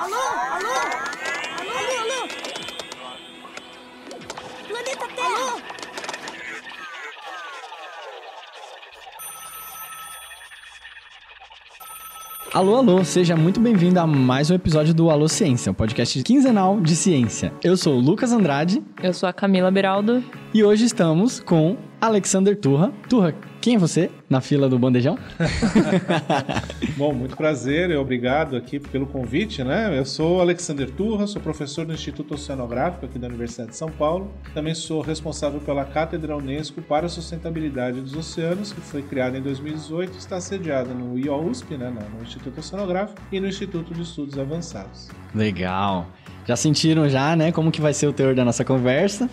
Alô, alô, alô, alô, alô. Planeta Terra. Alô. Alô, alô, seja muito bem-vindo a mais um episódio do Alô Ciência, um podcast quinzenal de ciência. Eu sou o Lucas Andrade. Eu sou a Camila Beraldo. E hoje estamos com Alexander Turra. Turra, quem é você na fila do bandejão? Bom, muito prazer e obrigado aqui pelo convite, né? Eu sou Alexander Turra, sou professor do Instituto Oceanográfico aqui da Universidade de São Paulo. Também sou responsável pela Cátedra Unesco para a Sustentabilidade dos Oceanos, que foi criada em 2018 e está sediada no IOUSP, né? No Instituto Oceanográfico e no Instituto de Estudos Avançados. Legal. Já sentiram já, né? Como que vai ser o teor da nossa conversa?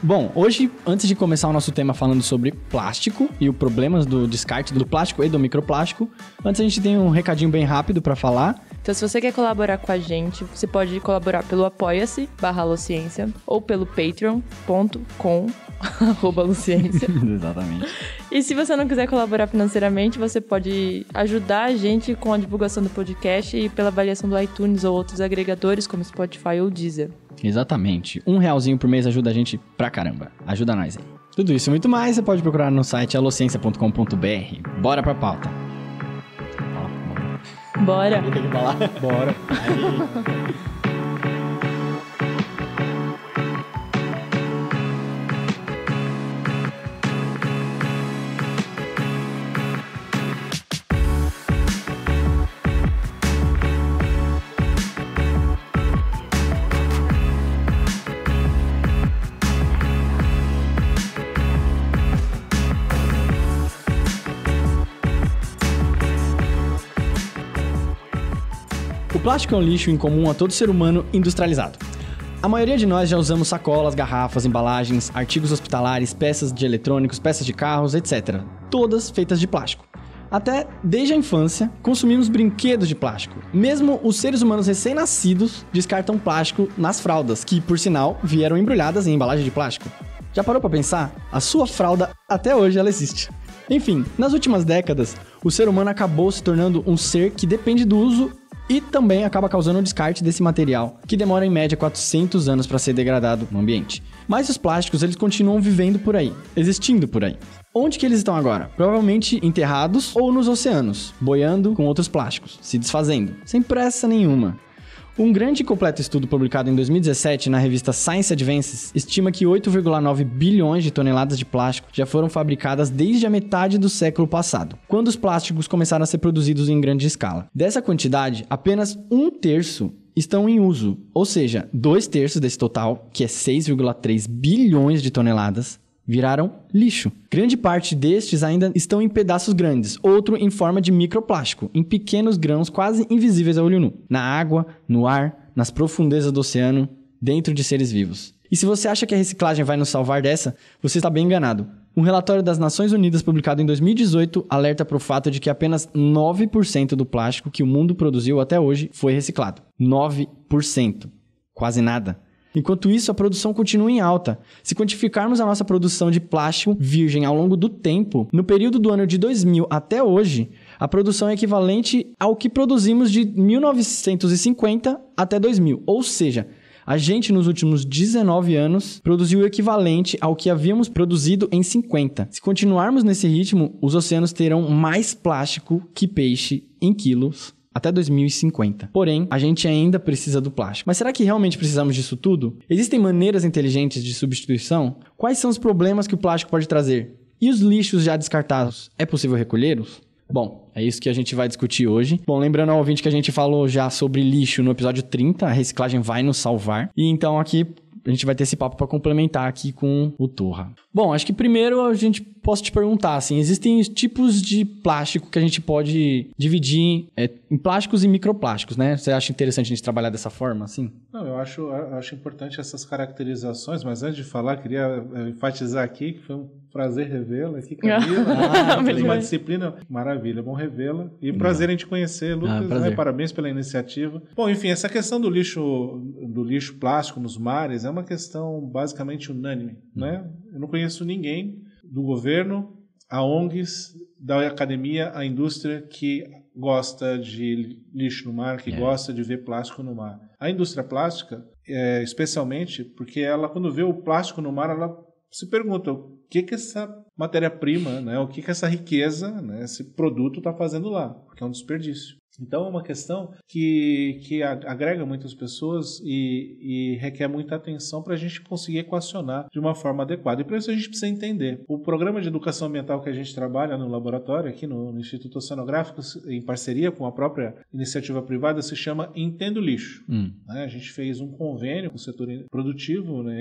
Bom, hoje, antes de começar o nosso tema falando sobre plástico e os problemas do descarte do plástico e do microplástico, antes a gente tem um recadinho bem rápido para falar. Então, se você quer colaborar com a gente, você pode colaborar pelo apoia-se, barra Luciência, ou pelo patreon.com, arroba Luciência. Exatamente. E se você não quiser colaborar financeiramente, você pode ajudar a gente com a divulgação do podcast e pela avaliação do iTunes ou outros agregadores como Spotify ou Deezer. Exatamente. Um realzinho por mês ajuda a gente pra caramba. Ajuda nós aí. Tudo isso e muito mais você pode procurar no site alociência.com.br. Bora pra pauta. Bora. Bora. Aí... Plástico é um lixo incomum a todo ser humano industrializado. A maioria de nós já usamos sacolas, garrafas, embalagens, artigos hospitalares, peças de eletrônicos, peças de carros, etc. Todas feitas de plástico. Até desde a infância, consumimos brinquedos de plástico. Mesmo os seres humanos recém-nascidos descartam plástico nas fraldas, que, por sinal, vieram embrulhadas em embalagem de plástico. Já parou para pensar? A sua fralda até hoje ela existe. Enfim, nas últimas décadas, o ser humano acabou se tornando um ser que depende do uso e também acaba causando o descarte desse material, que demora em média 400 anos para ser degradado no ambiente. Mas os plásticos eles continuam vivendo por aí, existindo por aí. Onde que eles estão agora? Provavelmente enterrados ou nos oceanos, boiando com outros plásticos, se desfazendo, sem pressa nenhuma. Um grande e completo estudo publicado em 2017 na revista Science Advances estima que 8,9 bilhões de toneladas de plástico já foram fabricadas desde a metade do século passado, quando os plásticos começaram a ser produzidos em grande escala. Dessa quantidade, apenas um terço estão em uso, ou seja, dois terços desse total, que é 6,3 bilhões de toneladas, viraram lixo. Grande parte destes ainda estão em pedaços grandes, outro em forma de microplástico, em pequenos grãos quase invisíveis a olho nu, na água, no ar, nas profundezas do oceano, dentro de seres vivos. E se você acha que a reciclagem vai nos salvar dessa, você está bem enganado. Um relatório das Nações Unidas publicado em 2018 alerta para o fato de que apenas 9% do plástico que o mundo produziu até hoje foi reciclado. 9%. Quase nada. Enquanto isso, a produção continua em alta. Se quantificarmos a nossa produção de plástico virgem ao longo do tempo, no período do ano de 2000 até hoje, a produção é equivalente ao que produzimos de 1950 até 2000, ou seja, a gente, nos últimos 19 anos, produziu o equivalente ao que havíamos produzido em 50. Se continuarmos nesse ritmo, os oceanos terão mais plástico que peixe em quilos até 2050. Porém, a gente ainda precisa do plástico. Mas será que realmente precisamos disso tudo? Existem maneiras inteligentes de substituição? Quais são os problemas que o plástico pode trazer? E os lixos já descartados? É possível recolhê-los? Bom, é isso que a gente vai discutir hoje. Bom, lembrando ao ouvinte que a gente falou já sobre lixo no episódio 30, a reciclagem vai nos salvar. E então aqui a gente vai ter esse papo para complementar aqui com o Torra. Bom, acho que primeiro a gente posso te perguntar, assim, existem tipos de plástico que a gente pode dividir é, em plásticos e microplásticos, né? Você acha interessante a gente trabalhar dessa forma, assim? Não, eu acho, eu acho importante essas caracterizações, mas antes de falar, queria é, enfatizar aqui que foi um prazer revê-la aqui, Camila. Ah, ah, uma disciplina. Maravilha, bom revê-la. E hum. prazer em te conhecer, ah, Lucas. Ah, né? Parabéns pela iniciativa. Bom, enfim, essa questão do lixo, do lixo plástico nos mares é uma questão basicamente unânime. Hum. Né? Eu não conheço ninguém do governo, a ONGs, da academia, a indústria que gosta de lixo no mar, que é. gosta de ver plástico no mar. A indústria plástica, é, especialmente, porque ela, quando vê o plástico no mar, ela se pergunta que, que essa matéria-prima, né, o que, que essa riqueza, né, esse produto está fazendo lá, porque é um desperdício. Então é uma questão que, que agrega muitas pessoas e, e requer muita atenção para a gente conseguir equacionar de uma forma adequada. E para isso a gente precisa entender. O programa de educação ambiental que a gente trabalha no laboratório, aqui no, no Instituto Oceanográfico, em parceria com a própria iniciativa privada, se chama Entendo Lixo. Hum. Né? A gente fez um convênio com o setor produtivo, né,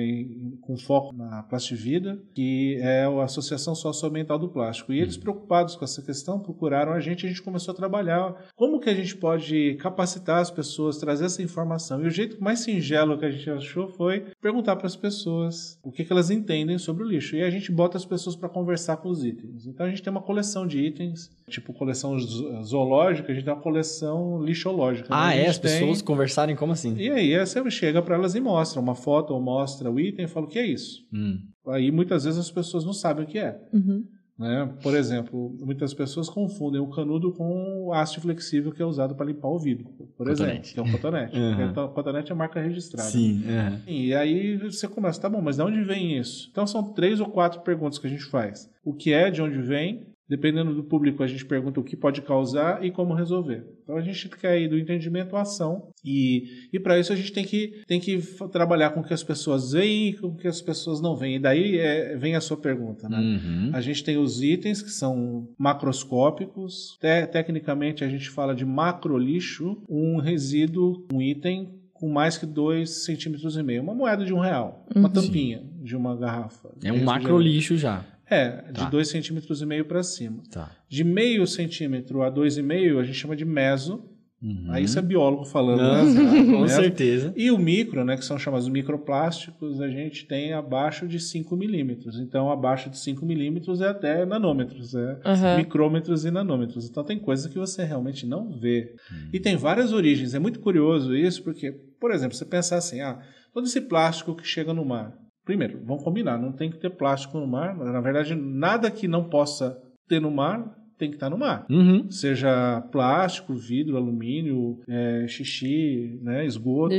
com foco na vida que é a Associação Socioambiental do Plástico. E hum. eles, preocupados com essa questão, procuraram a gente e a gente começou a trabalhar como que que a gente pode capacitar as pessoas, trazer essa informação? E o jeito mais singelo que a gente achou foi perguntar para as pessoas o que, que elas entendem sobre o lixo. E a gente bota as pessoas para conversar com os itens. Então a gente tem uma coleção de itens, tipo coleção zoológica, a gente tem uma coleção lixológica. Né? Ah, né? é? As tem... pessoas conversarem como assim? E aí você chega para elas e mostra uma foto ou mostra o item e fala o que é isso. Hum. Aí muitas vezes as pessoas não sabem o que é. Uhum. Né? Por exemplo, muitas pessoas confundem o canudo com o ácido flexível que é usado para limpar o vidro, por cotonete. exemplo, que é um cotonete. Uhum. Então, o cotonete é marca registrada. Sim, uhum. E aí você começa, tá bom, mas de onde vem isso? Então são três ou quatro perguntas que a gente faz. O que é, de onde vem, Dependendo do público, a gente pergunta o que pode causar e como resolver. Então a gente quer ir do entendimento à ação. E, e para isso a gente tem que, tem que trabalhar com o que as pessoas veem e com o que as pessoas não veem. E daí é, vem a sua pergunta. Né? Uhum. A gente tem os itens que são macroscópicos. Te, tecnicamente a gente fala de macro lixo, um resíduo, um item com mais que 2,5 centímetros. Uma moeda de um real, uma uhum. tampinha de uma garrafa. É um macro lixo já. É, de 2 tá. centímetros e meio para cima. Tá. De meio centímetro a 2,5 a gente chama de meso. Uhum. Aí isso é biólogo falando, né? Não, né? Com certeza. E o micro, né, que são chamados microplásticos, a gente tem abaixo de 5 milímetros. Então, abaixo de 5 milímetros é até nanômetros, é uhum. micrômetros e nanômetros. Então, tem coisas que você realmente não vê. Uhum. E tem várias origens. É muito curioso isso, porque, por exemplo, você pensar assim, ah, todo esse plástico que chega no mar, Primeiro, vamos combinar, não tem que ter plástico no mar. Na verdade, nada que não possa ter no mar tem que estar no mar. Uhum. Seja plástico, vidro, alumínio, é, xixi, né, esgoto,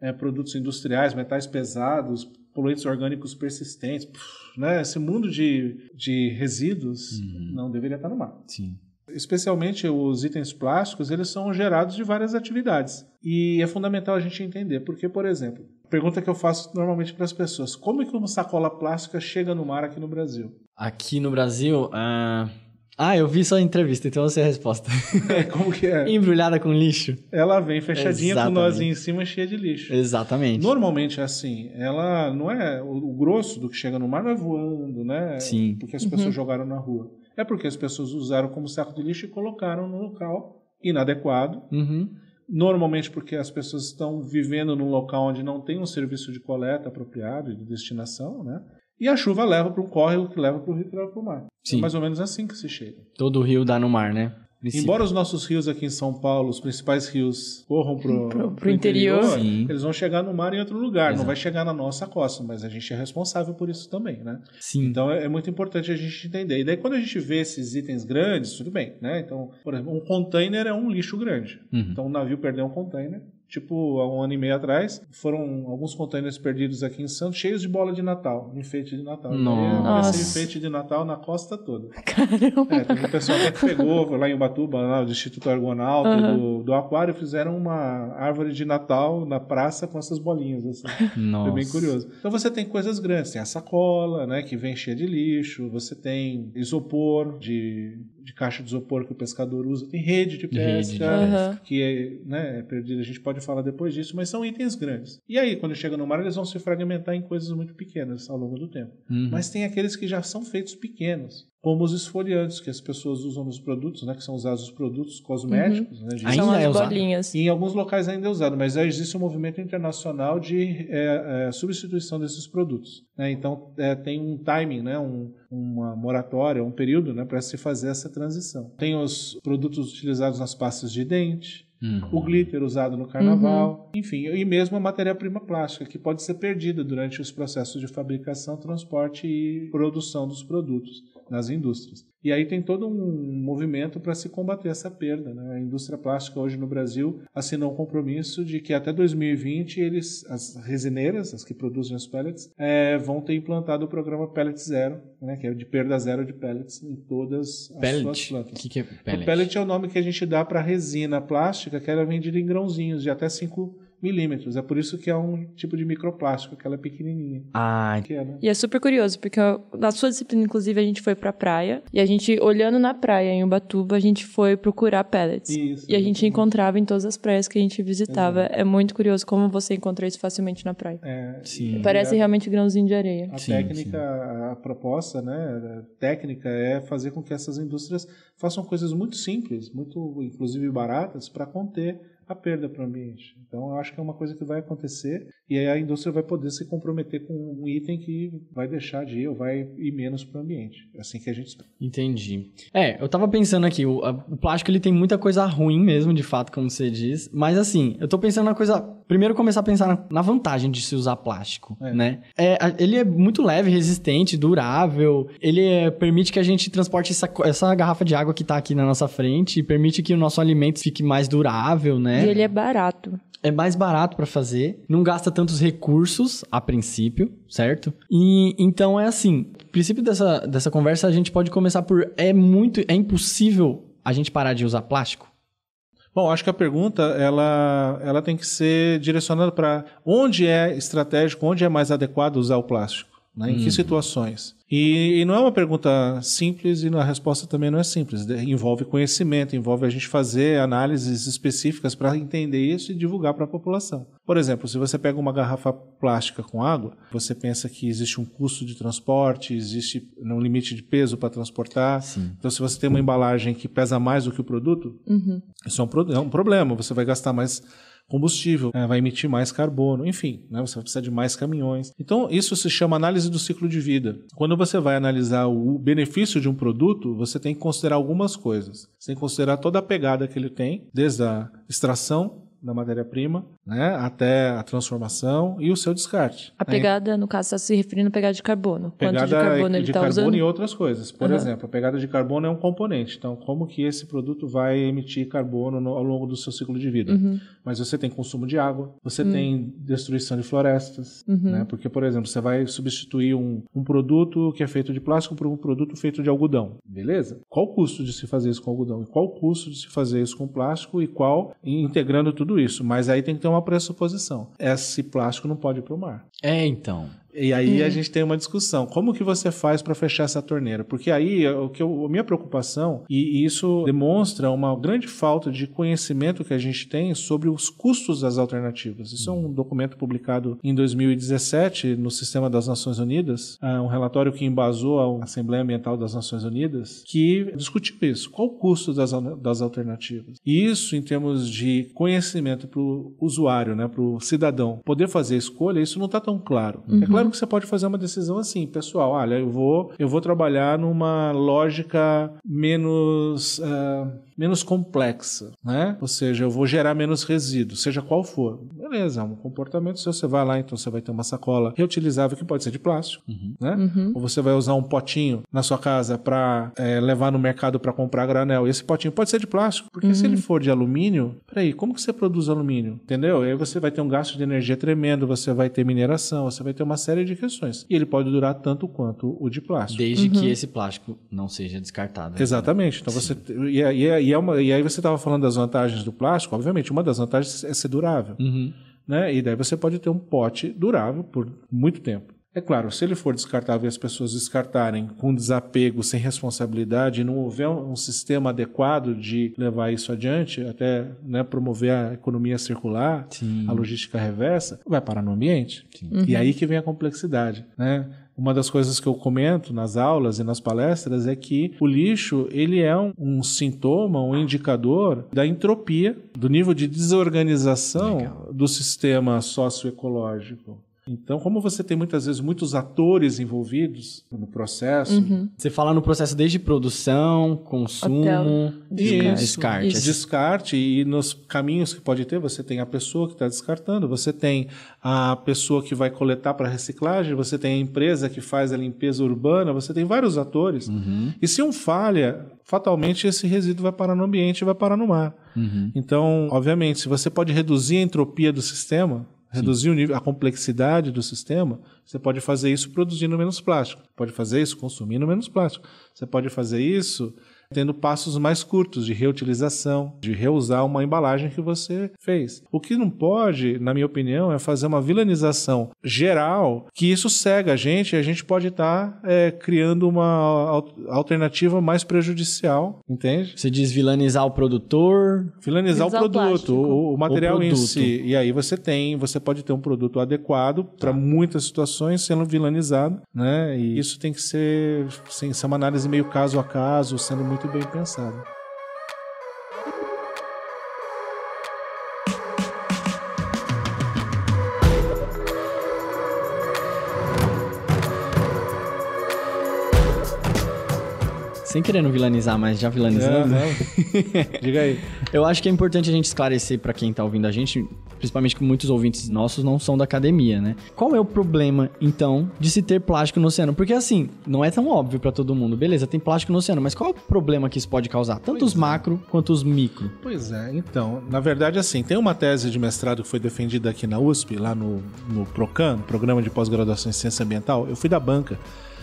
é, produtos industriais, metais pesados, poluentes orgânicos persistentes. Puf, né, esse mundo de, de resíduos uhum. não deveria estar no mar. Sim. Especialmente os itens plásticos, eles são gerados de várias atividades. E é fundamental a gente entender, porque, por exemplo, Pergunta que eu faço normalmente para as pessoas: como é que uma sacola plástica chega no mar aqui no Brasil? Aqui no Brasil. Ah, ah eu vi sua entrevista, então eu sei a resposta. É, como que é? Embrulhada com lixo. Ela vem fechadinha Exatamente. com nozinho em cima cheia de lixo. Exatamente. Normalmente é assim. Ela não é. O grosso do que chega no mar não é voando, né? Sim. Porque as pessoas uhum. jogaram na rua. É porque as pessoas usaram como saco de lixo e colocaram no local inadequado. Uhum normalmente porque as pessoas estão vivendo num local onde não tem um serviço de coleta apropriado e de destinação, né? E a chuva leva para um córrego que leva para o rio que leva para o mar. É Sim. É mais ou menos assim que se chega. Todo o rio dá no mar, né? Embora os nossos rios aqui em São Paulo, os principais rios, corram pro, o interior, interior eles vão chegar no mar em outro lugar, Exato. não vai chegar na nossa costa, mas a gente é responsável por isso também, né? Sim. Então é, é, muito importante a gente entender. E daí quando a gente vê esses itens grandes, tudo bem, né? Então, por exemplo, um container é um lixo grande. Uhum. Então o navio perdeu um container, Tipo, há um ano e meio atrás, foram alguns contêineres perdidos aqui em Santos, cheios de bola de Natal, enfeite de Natal. Nossa. Comecei enfeite de Natal na costa toda. Caramba. É, teve um pessoal até que pegou, lá em Ubatuba, lá do Instituto Argonal, uhum. do, do Aquário, fizeram uma árvore de Natal na praça com essas bolinhas. Assim. Nossa. Foi bem curioso. Então você tem coisas grandes, tem a sacola, né, que vem cheia de lixo, você tem isopor de de caixa de isopor que o pescador usa, tem rede de pesca, rede de pesca. que é, né, é perdida, a gente pode falar depois disso, mas são itens grandes. E aí, quando chega no mar, eles vão se fragmentar em coisas muito pequenas ao longo do tempo. Uhum. Mas tem aqueles que já são feitos pequenos como os esfoliantes que as pessoas usam nos produtos, né, que são usados os produtos cosméticos. Uhum. Né, ainda é são é Bolinhas. Em alguns locais ainda é usado, mas já existe um movimento internacional de é, é, substituição desses produtos. Né? Então é, tem um timing, né, um, uma moratória, um período né, para se fazer essa transição. Tem os produtos utilizados nas pastas de dente, Uhum. o glitter usado no carnaval, uhum. enfim, e mesmo a matéria-prima plástica, que pode ser perdida durante os processos de fabricação, transporte e produção dos produtos nas indústrias. E aí tem todo um movimento para se combater essa perda. Né? A indústria plástica hoje no Brasil assinou um compromisso de que até 2020 eles, as resineiras, as que produzem os pellets, é, vão ter implantado o programa Pellet Zero, né? que é de perda zero de pellets em todas as pellet. suas plantas. Que que é pellet? O pellet é o nome que a gente dá para resina plástica que era é vendida em grãozinhos de até 5 milímetros. É por isso que é um tipo de microplástico, que é pequenininha. Ah, é, né? E é super curioso, porque na sua disciplina, inclusive, a gente foi pra praia. E a gente, olhando na praia em Ubatuba, a gente foi procurar pellets. Isso, e a gente encontrava em todas as praias que a gente visitava. Exato. É muito curioso como você encontra isso facilmente na praia. É, sim. Parece realmente grãozinho de areia. A sim, técnica, sim. a proposta, né, a técnica é fazer com que essas indústrias façam coisas muito simples, muito, inclusive, baratas, para conter a perda para o ambiente. Então, eu acho que é uma coisa que vai acontecer e aí a indústria vai poder se comprometer com um item que vai deixar de ir ou vai ir menos para o ambiente. É assim que a gente espera. Entendi. É, eu estava pensando aqui, o, a, o, plástico ele tem muita coisa ruim mesmo, de fato, como você diz, mas assim, eu estou pensando na coisa. Primeiro, começar a pensar na, na vantagem de se usar plástico, é. né? É, a, ele é muito leve, resistente, durável, ele é, permite que a gente transporte essa, essa garrafa de água que está aqui na nossa frente, permite que o nosso alimento fique mais durável, né? né? E ele é barato. É mais barato para fazer, não gasta tantos recursos a princípio, certo? E então é assim, princípio dessa, dessa conversa a gente pode começar por é muito é impossível a gente parar de usar plástico? Bom, acho que a pergunta ela, ela tem que ser direcionada para onde é estratégico, onde é mais adequado usar o plástico. Né? Em hum. que uhum. situações? E, e, não é uma pergunta simples e a resposta também não é simples. Envolve conhecimento, envolve a gente fazer análises específicas para entender isso e divulgar para a população. Por exemplo, se você pega uma garrafa plástica com água, você pensa que existe um custo de transporte, existe um limite de peso para transportar. Sim. Então, se você tem uma embalagem que pesa mais do que o produto, uhum. isso é um, é um problema. Você vai gastar mais combustível, é, vai emitir mais carbono, enfim, né, você vai precisar de mais caminhões. Então, isso se chama análise do ciclo de vida. Quando você vai analisar o benefício de um produto, você tem que considerar algumas coisas. Você tem que considerar toda a pegada que ele tem, desde a extração da matéria-prima, né, até a transformação e o seu descarte. A pegada, no caso, está se referindo à pegada de carbono. Pegada Quanto de carbono ele está usando? De carbono e outras coisas. Por uhum. exemplo, a pegada de carbono é um componente. Então, como que esse produto vai emitir carbono no, ao longo do seu ciclo de vida? Uhum mas você tem consumo de água, você hum. tem destruição de florestas, uhum. né? Porque, por exemplo, você vai substituir um, um produto que é feito de plástico por um produto feito de algodão, beleza? Qual o custo de se fazer isso com algodão? E qual o custo de se fazer isso com plástico? E qual integrando tudo isso? Mas aí tem que ter uma pressuposição. Esse plástico não pode ir para o mar. É, então. E aí hum. a gente tem uma discussão. Como que você faz para fechar essa torneira? Porque aí é, o que eu, a minha preocupação, e isso demonstra uma grande falta de conhecimento que a gente tem sobre os custos das alternativas. Isso é um documento publicado em 2017 no Sistema das Nações Unidas, é um relatório que embasou a Assembleia Ambiental das Nações Unidas, que discutiu isso. Qual o custo das, das alternativas? E isso em termos de conhecimento para o usuário, né, para o cidadão poder fazer escolha, isso não está tão claro. É uhum. É claro Claro que você pode fazer uma decisão assim, pessoal, olha, eu vou, eu vou trabalhar numa lógica menos, uh, menos complexa, né? Ou seja, eu vou gerar menos resíduos, seja qual for. Beleza, é um comportamento se você vai lá, então você vai ter uma sacola reutilizável que pode ser de plástico, uhum. né? Uhum. Ou você vai usar um potinho na sua casa para é, eh, levar no mercado para comprar granel. E esse potinho pode ser de plástico, porque uhum. se ele uhum. for de alumínio, peraí, como que você produz alumínio? Entendeu? E aí você vai ter um gasto de energia tremendo, você vai ter mineração, você vai ter uma série de questões. E ele pode durar tanto quanto o de plástico. Desde uhum. que esse plástico não seja descartado. Exatamente. Então você. É, e, é, e, é uma, e aí você estava falando das vantagens do plástico, obviamente, uma das vantagens é ser durável. Uhum. Né? E daí você pode ter um pote durável por muito tempo. É claro, se ele for descartável e as pessoas descartarem com desapego, sem responsabilidade, e não houver um sistema adequado de levar isso adiante, até né, promover a economia circular, Sim. a logística reversa, vai parar no ambiente. Uhum. E aí que vem a complexidade, né? Uma das coisas que eu comento nas aulas e nas palestras é que o lixo ele é um, um sintoma, um indicador da entropia, do nível de desorganização Legal. do sistema socioecológico. Então, como você tem muitas vezes muitos atores envolvidos no processo. Uhum. Você fala no processo desde produção, consumo, descarte. descarte. Isso. descarte. E nos caminhos que pode ter, você tem a pessoa que está descartando, você tem a pessoa que vai coletar para reciclagem, você tem a empresa que faz a limpeza urbana, você tem vários atores. Uhum. E se um falha, fatalmente esse resíduo vai parar no ambiente e vai parar no mar. Uhum. Então, obviamente, se você pode reduzir a entropia do sistema, reduzir o nível, a complexidade do sistema, você pode fazer isso produzindo menos plástico. Pode fazer isso consumindo menos plástico. Você pode fazer isso tendo passos mais curtos de reutilização, de reusar uma embalagem que você fez. O que não pode, na minha opinião, é fazer uma vilanização geral que isso cega a gente e a gente pode estar tá, é, criando uma alternativa mais prejudicial, entende? Você diz vilanizar o produtor? Vilanizar, o produto, o, o material o produto. em si. E aí você tem, você pode ter um produto adequado para tá. muitas situações sendo vilanizado, né? E isso tem que ser, sim, ser é uma análise meio caso a caso, sendo muito muito bem pensado. Sem querer vilanizar, mas já vilanizando. Não, né? não. Diga aí. Eu acho que é importante a gente esclarecer para quem tá ouvindo a gente principalmente que muitos ouvintes nossos não são da academia, né? Qual é o problema, então, de se ter plástico no oceano? Porque, assim, não é tão óbvio para todo mundo. Beleza, tem plástico no oceano, mas qual é o problema que isso pode causar? Tanto pois os é. macro quanto os micro. Pois é, então, na verdade, assim, tem uma tese de mestrado que foi defendida aqui na USP, lá no, no PROCAN, Programa de Pós-Graduação em Ciência Ambiental. Eu fui da banca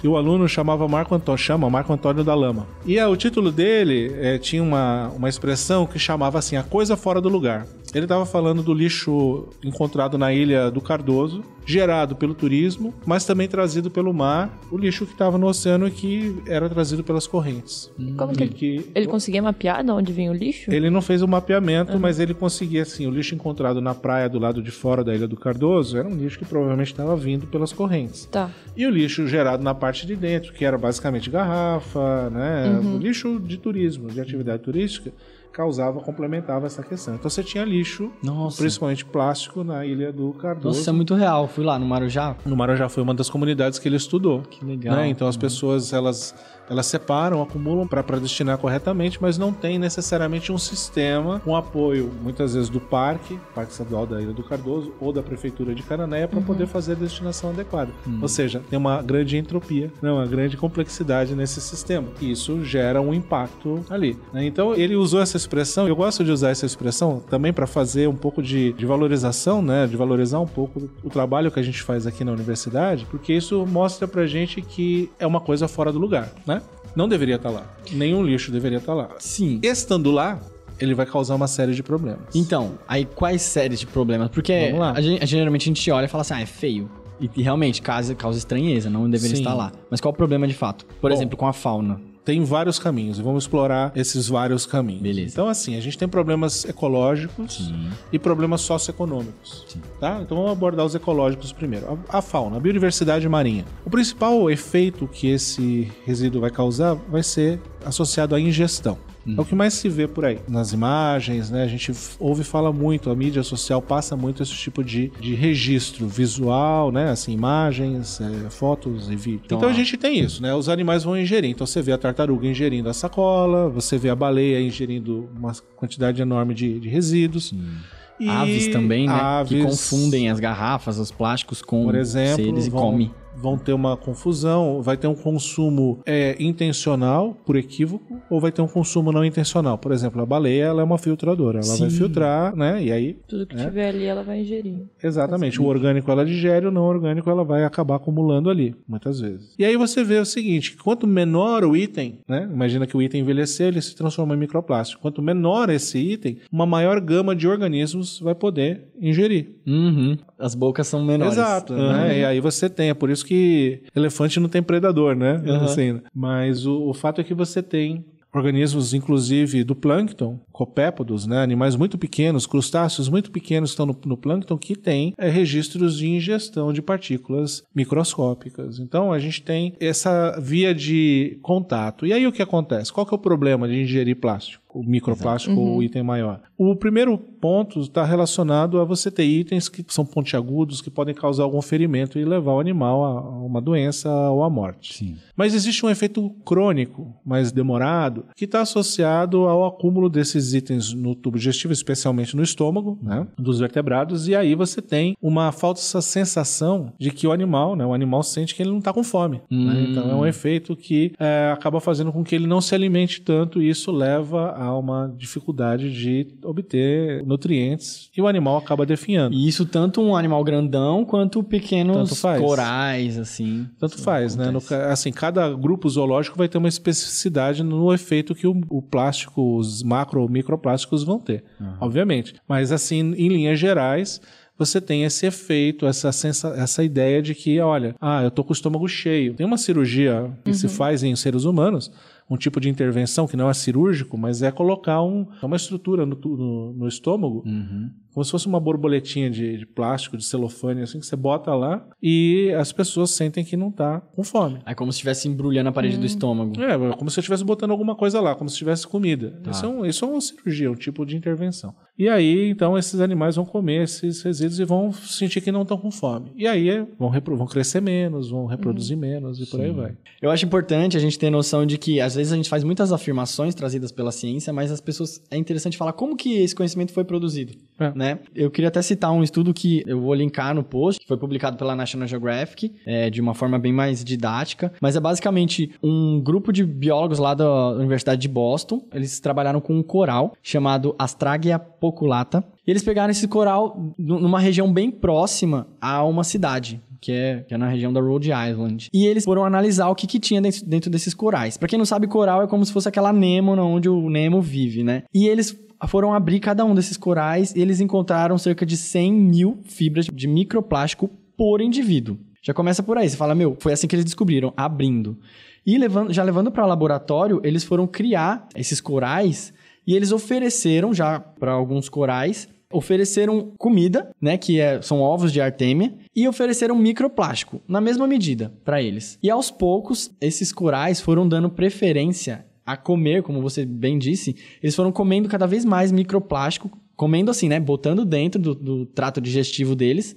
e o aluno chamava Marco Antônio, chama Marco Antônio da Lama. E é, o título dele é, tinha uma, uma expressão que chamava assim, a coisa fora do lugar. Ele estava falando do lixo encontrado na ilha do Cardoso, gerado pelo turismo, mas também trazido pelo mar, o lixo que estava no oceano que era trazido pelas correntes. Hum. Como que, que ele, conseguia mapear de onde vinha o lixo? Ele não fez o mapeamento, uhum. mas ele conseguia assim, o lixo encontrado na praia do lado de fora da Ilha do Cardoso era um lixo que provavelmente estava vindo pelas correntes. Tá. E o lixo gerado na parte de dentro, que era basicamente garrafa, né, uhum. o lixo de turismo, de atividade turística, causava, complementava essa questão. Então você tinha lixo, Nossa. principalmente plástico, na Ilha do Cardoso. Nossa, isso é muito real. Fui lá no Marujá. No Marujá foi uma das comunidades que ele estudou. Que legal. Né? Então as né? pessoas, elas elas separam, acumulam para destinar corretamente, mas não tem necessariamente um sistema com um apoio, muitas vezes, do parque, Parque Estadual da Ilha do Cardoso ou da Prefeitura de Cananéia para uhum. poder fazer a destinação adequada. Uhum. Ou seja, tem uma grande entropia, né, uma grande complexidade nesse sistema. e Isso gera um impacto ali. Né? Então, ele usou essa expressão. Eu gosto de usar essa expressão também para fazer um pouco de, de valorização, né? De valorizar um pouco o trabalho que a gente faz aqui na universidade, porque isso mostra pra gente que é uma coisa fora do lugar, né? Não deveria estar tá lá. Nenhum lixo deveria estar tá lá. Sim. Estando lá, ele vai causar uma série de problemas. Então, aí quais séries de problemas? Porque a gente, geralmente a gente olha e fala assim, ah, é feio. E, e realmente causa, causa estranheza, não deveria Sim. estar lá. Mas qual o problema de fato? Por Bom, exemplo, com a fauna tem vários caminhos e vamos explorar esses vários caminhos. Beleza. Então, assim, a gente tem problemas ecológicos Sim. e problemas socioeconômicos. Sim. Tá? Então, vamos abordar os ecológicos primeiro. A, a fauna, a biodiversidade marinha. O principal efeito que esse resíduo vai causar vai ser associado à ingestão. Hum. É o que uhum. mais se vê por aí. Nas imagens, né? A gente ouve e fala muito, a mídia social passa muito esse tipo de, de registro visual, né? Assim, imagens, é, fotos e vídeo. Então, então a gente tem isso, né? Os animais vão ingerir. Então você vê a tartaruga ingerindo a sacola, você vê a baleia ingerindo uma quantidade enorme de, de resíduos. Hum. E aves também, né? Aves, que confundem as garrafas, os plásticos com por exemplo, seres e vão, comem vão ter uma confusão, vai ter um consumo é, intencional por equívoco ou vai ter um consumo não intencional. Por exemplo, a baleia ela é uma filtradora, ela Sim. vai filtrar, né? E aí tudo que né? tiver ali ela vai ingerir. Exatamente. O orgânico ela digere, o não orgânico ela vai acabar acumulando ali, muitas vezes. E aí você vê o seguinte: quanto menor o item, né? Imagina que o item envelhecer, ele se transforma em microplástico. Quanto menor esse item, uma maior gama de organismos vai poder ingerir. Uhum as bocas são menores. Exato, uhum. né? E aí você tem, é por isso que elefante não tem predador, né? Uhum. Assim, né? mas o, o fato é que você tem organismos, inclusive do plâncton, copépodos, né? animais muito pequenos, crustáceos muito pequenos estão no, no plâncton que têm é, registros de ingestão de partículas microscópicas. Então a gente tem essa via de contato. E aí o que acontece? Qual que é o problema de ingerir plástico? o microplástico uhum. ou o item maior. O primeiro ponto está relacionado a você ter itens que são pontiagudos, que podem causar algum ferimento e levar o animal a uma doença ou à morte. Sim. Mas existe um efeito crônico, mais demorado, que está associado ao acúmulo desses itens no tubo digestivo, especialmente no estômago, né, dos vertebrados, e aí você tem uma falsa sensação de que o animal, né, o animal sente que ele não está com fome. Hum. Né? Então é um hum. efeito que é, acaba fazendo com que ele não se alimente tanto e isso leva a há uma dificuldade de obter nutrientes e o animal acaba definhando. E isso tanto um animal grandão quanto pequenos corais, assim. Tanto faz, acontece. né? No, assim, cada grupo zoológico vai ter uma especificidade no efeito que o, o plástico, os macro ou microplásticos vão ter, uhum. obviamente. Mas, assim, em linhas gerais, você tem esse efeito, essa, sensa, essa ideia de que, olha, ah, eu tô com o estômago cheio. Tem uma cirurgia que uhum. se faz em seres humanos um tipo de intervenção que não é cirúrgico, mas é colocar um, uma estrutura no, no, no estômago uhum como se fosse uma borboletinha de, de, plástico, de celofane, assim, que você bota lá e as pessoas sentem que não tá com fome. É como se estivesse embrulhando a parede hum. do estômago. É, é, como se eu estivesse botando alguma coisa lá, como se tivesse comida. Tá. Isso, é um, isso é uma cirurgia, um tipo de intervenção. E aí, então, esses animais vão comer esses resíduos e vão sentir que não estão com fome. E aí é, vão, vão crescer menos, vão reproduzir hum. menos e Sim. por aí vai. Eu acho importante a gente ter noção de que, às vezes, a gente faz muitas afirmações trazidas pela ciência, mas as pessoas. É interessante falar como que esse conhecimento foi produzido. É. Né? né? Eu queria até citar um estudo que eu vou linkar no post, que foi publicado pela National Geographic, é, de uma forma bem mais didática, mas é basicamente um grupo de biólogos lá da Universidade de Boston, eles trabalharam com um coral chamado Astragia poculata, e eles pegaram esse coral numa região bem próxima a uma cidade, que é, que é, na região da Rhode Island. E eles foram analisar o que, que tinha dentro, dentro desses corais. Para quem não sabe, coral é como se fosse aquela anêmona onde o Nemo vive, né? E eles foram abrir cada um desses corais e eles encontraram cerca de 100 mil fibras de microplástico por indivíduo. Já começa por aí, você fala, meu, foi assim que eles descobriram, abrindo. E levando, já levando para laboratório, eles foram criar esses corais e eles ofereceram já para alguns corais ofereceram comida, né, que é, são ovos de artêmia, e ofereceram microplástico na mesma medida para eles. E aos poucos, esses corais foram dando preferência a comer, como você bem disse, eles foram comendo cada vez mais microplástico, comendo assim, né? Botando dentro do, do trato digestivo deles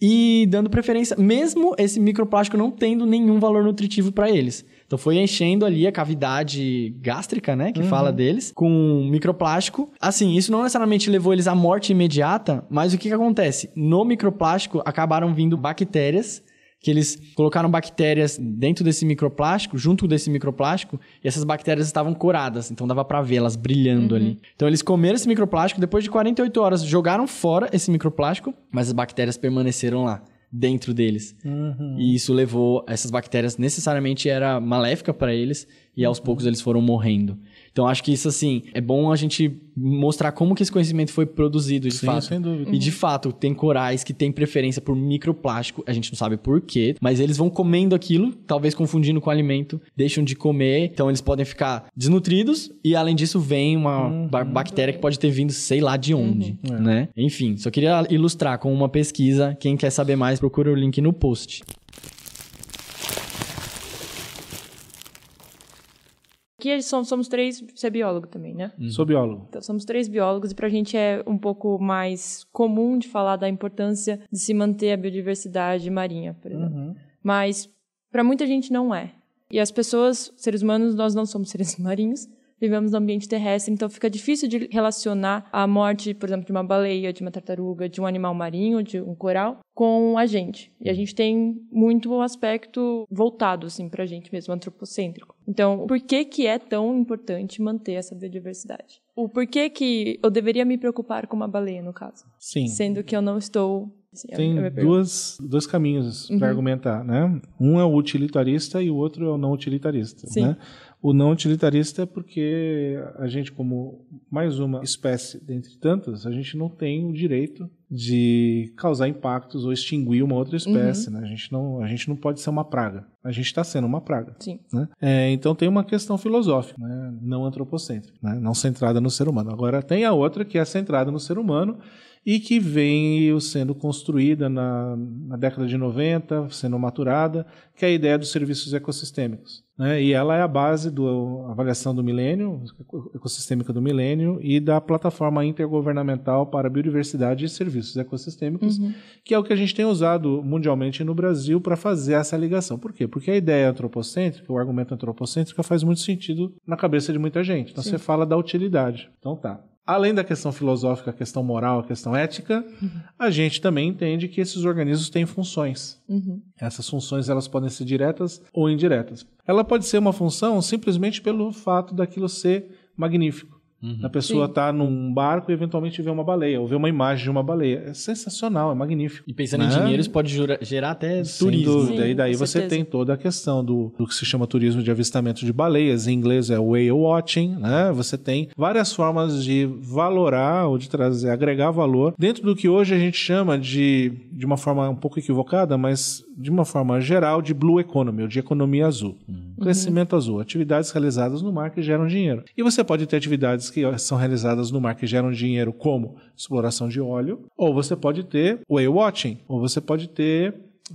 e dando preferência, mesmo esse microplástico não tendo nenhum valor nutritivo para eles. Então foi enchendo ali a cavidade gástrica, né, que uhum. fala deles, com microplástico. Assim, isso não necessariamente levou eles à morte imediata, mas o que, que acontece? No microplástico acabaram vindo bactérias que eles colocaram bactérias dentro desse microplástico, junto desse microplástico, e essas bactérias estavam coradas, então dava para vê-las brilhando uhum. ali. Então eles comeram esse microplástico, depois de 48 horas jogaram fora esse microplástico, mas as bactérias permaneceram lá dentro deles. Uhum. E isso levou essas bactérias necessariamente era maléfica para eles e aos uhum. poucos eles foram morrendo. Então acho que isso assim é bom a gente mostrar como que esse conhecimento foi produzido de Sim, fato. Sem dúvida. E de fato, tem corais que têm preferência por microplástico, a gente não sabe por quê, mas eles vão comendo aquilo, talvez confundindo com alimento, deixam de comer, então eles podem ficar desnutridos e além disso vem uma uhum. bactéria que pode ter vindo sei lá de onde, uhum. É. né? Enfim, só queria ilustrar com uma pesquisa, quem quer saber mais procura o link no post. Que é somos, somos três, você é biólogo também, né? Hum. Sou biólogo. Então, somos três biólogos e para a gente é um pouco mais comum de falar da importância de se manter a biodiversidade marinha, por exemplo. Uhum. Mas para muita gente não é. E as pessoas, seres humanos, nós não somos seres marinhos, vivemos no ambiente terrestre, então fica difícil de relacionar a morte, por exemplo, de uma baleia, de uma tartaruga, de um animal marinho, de um coral, com a gente. E a gente tem muito o um aspecto voltado assim para a gente mesmo, antropocêntrico. Então, por que que é tão importante manter essa biodiversidade? O porquê que eu deveria me preocupar com uma baleia, no caso? Sim. Sendo que eu não estou Sim, é tem duas, dois caminhos uhum. para argumentar, né? Um é o utilitarista e o outro é o não utilitarista, Sim. né? O não utilitarista é porque a gente, como mais uma espécie dentre tantas, a gente não tem o direito de causar impactos ou extinguir uma outra espécie. Uhum. Né? A, gente não, a gente não pode ser uma praga. A gente está sendo uma praga. Sim. Né? É, então tem uma questão filosófica, né? não antropocêntrica, né? não centrada no ser humano. Agora tem a outra que é centrada no ser humano e que vem sendo construída na, na, década de 90, sendo maturada, que é a ideia dos serviços ecossistêmicos. Né? E ela é a base da avaliação do milênio, ecossistêmica do milênio, e da plataforma intergovernamental para biodiversidade e serviços ecossistêmicos, uhum. que é o que a gente tem usado mundialmente no Brasil para fazer essa ligação. Por quê? Porque a ideia antropocêntrica, o argumento antropocêntrico, faz muito sentido na cabeça de muita gente. Então Sim. você fala da utilidade. Então tá, além da questão filosófica, a questão moral, a questão ética, uhum. a gente também entende que esses organismos têm funções. Uhum. Essas funções elas podem ser diretas ou indiretas. Ela pode ser uma função simplesmente pelo fato daquilo ser magnífico. Uhum. A pessoa está tá num barco e eventualmente vê uma baleia, ou vê uma imagem de uma baleia. É sensacional, é magnífico. E pensando né? em dinheiro, isso pode gerar até Sem turismo. Dúvida. Sim, e daí você tem toda a questão do, do que se chama turismo de avistamento de baleias, em inglês é whale watching, né? Você tem várias formas de valorar ou de trazer, agregar valor dentro do que hoje a gente chama de, de uma forma um pouco equivocada, mas de uma forma geral, de blue economy, ou de economia azul. Uhum. Crescimento uhum. azul, atividades realizadas no mar que geram dinheiro. E você pode ter atividades que são realizadas no mar que geram dinheiro, como exploração de óleo, ou você pode ter whale watching, ou você pode ter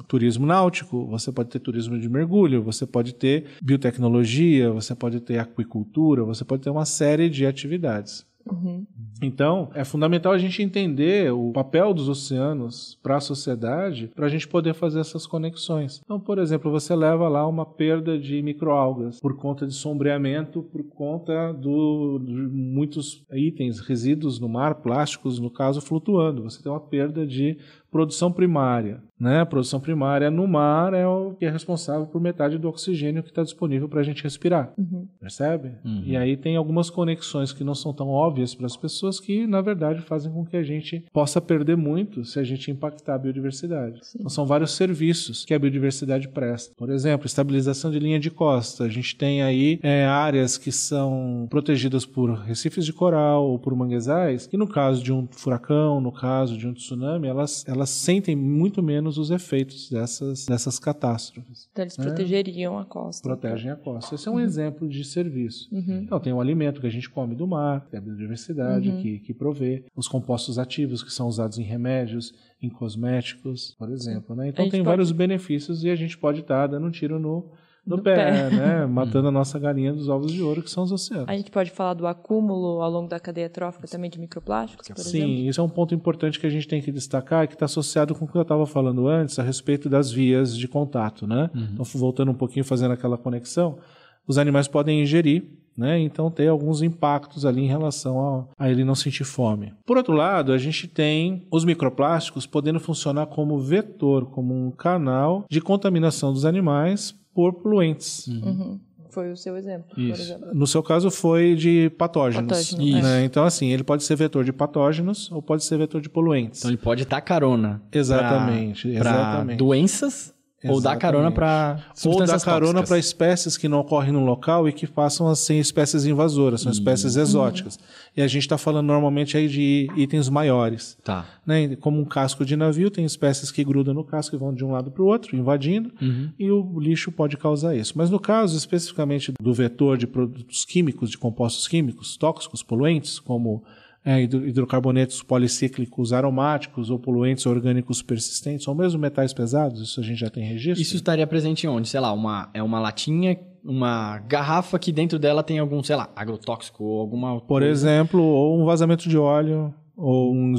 turismo náutico, você pode ter turismo de mergulho, você pode ter biotecnologia, você pode ter aquicultura, você pode ter uma série de atividades. Uhum. Então, é fundamental a gente entender o papel dos oceanos para a sociedade para a gente poder fazer essas conexões. Então, por exemplo, você leva lá uma perda de microalgas por conta de sombreamento, por conta do, de muitos itens, resíduos no mar, plásticos, no caso, flutuando. Você tem uma perda de produção primária. Né? A produção primária no mar é o que é responsável por metade do oxigênio que está disponível para a gente respirar. Uhum. Percebe? Uhum. E aí tem algumas conexões que não são tão óbvias para as pessoas que, na verdade, fazem com que a gente possa perder muito se a gente impactar a biodiversidade. Então, são vários serviços que a biodiversidade presta. Por exemplo, estabilização de linha de costa. A gente tem aí é, áreas que são protegidas por recifes de coral ou por manguezais, que no caso de um furacão, no caso de um tsunami, elas, elas elas sentem muito menos os efeitos dessas, dessas catástrofes. Então eles né? protegeriam a costa. Protegem a costa. Esse é um uhum. exemplo de serviço. Uhum. Então tem o alimento que a gente come do mar, tem a biodiversidade uhum. que, que provê, os compostos ativos que são usados em remédios, em cosméticos, por exemplo. Né? Então tem pode... vários benefícios e a gente pode estar tá dando um tiro no no pé, pé, né? Hum. Matando a nossa galinha dos ovos de ouro, que são os oceanos. A gente pode falar do acúmulo ao longo da cadeia trófica também de microplásticos, por Sim, exemplo? isso é um ponto importante que a gente tem que destacar, que está associado com o que eu estava falando antes, a respeito das vias de contato, né? Uhum. Então, voltando um pouquinho, fazendo aquela conexão, os animais podem ingerir né? Então tem alguns impactos ali em relação a, ele não sentir fome. Por outro lado, a gente tem os microplásticos podendo funcionar como vetor, como um canal de contaminação dos animais por poluentes. Uhum. uhum. Foi o seu exemplo, exemplo, No seu caso foi de patógenos. Né? Então, assim, ele pode ser vetor de patógenos ou pode ser vetor de poluentes. Então, ele pode estar carona. Exatamente. Pra, exatamente. Pra doenças ou dar carona para Ou dar carona para espécies que não ocorrem no local e que passam a ser espécies invasoras, são hum. espécies uhum. exóticas. Hum. E a gente está falando normalmente aí de itens maiores. Tá. Né? Como um casco de navio, tem espécies que grudam no casco e vão de um lado para o outro, invadindo, uhum. e o lixo pode causar isso. Mas no caso especificamente do vetor de produtos químicos, de compostos químicos, tóxicos, poluentes, como é, hidrocarbonetos policíclicos aromáticos ou poluentes orgânicos persistentes, ou mesmo metais pesados, isso a gente já tem registro? Isso estaria presente onde? Sei lá, uma, é uma latinha, uma garrafa que dentro dela tem algum, sei lá, agrotóxico ou alguma. Por coisa. exemplo, ou um vazamento de óleo ou um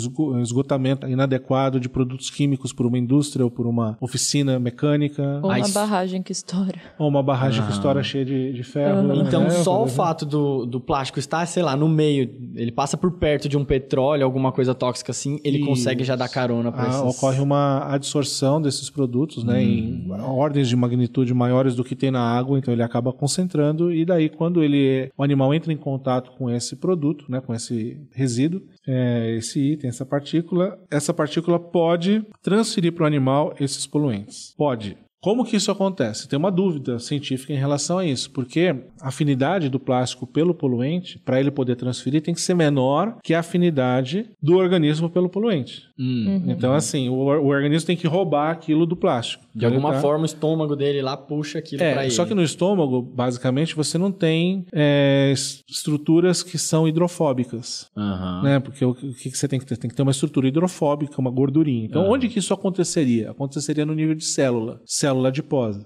esgotamento inadequado de produtos químicos por uma indústria ou por uma oficina mecânica. Ou uma barragem que estoura. Ou uma barragem que ah. estoura cheia de, de ferro. Uhum. Então, é, só o fato do, do plástico estar, sei lá, no meio, ele passa por perto de um petróleo, alguma coisa tóxica assim, ele consegue já dar carona para ah, esses... Ocorre uma adsorção desses produtos, né, hum. em ordens de magnitude maiores do que tem na água, então ele acaba concentrando e daí quando ele, o animal entra em contato com esse produto, né, com esse resíduo, é, né, esse item, essa partícula, essa partícula pode transferir para o animal esses poluentes. Pode. Como que isso acontece? Tem uma dúvida científica em relação a isso, porque a afinidade do plástico pelo poluente, para ele poder transferir, tem que ser menor que a afinidade do organismo pelo poluente. Uhum. Então, uhum. assim, o, o, organismo tem que roubar aquilo do plástico. De alguma tá... forma, o estômago dele lá puxa aquilo é, para ele. Só que no estômago, basicamente, você não tem é, estruturas que são hidrofóbicas. Uhum. Né? Porque o, o que, que, você tem que ter? Tem que ter uma estrutura hidrofóbica, uma gordurinha. Então, uhum. onde que isso aconteceria? Aconteceria no nível de célula, célula adiposa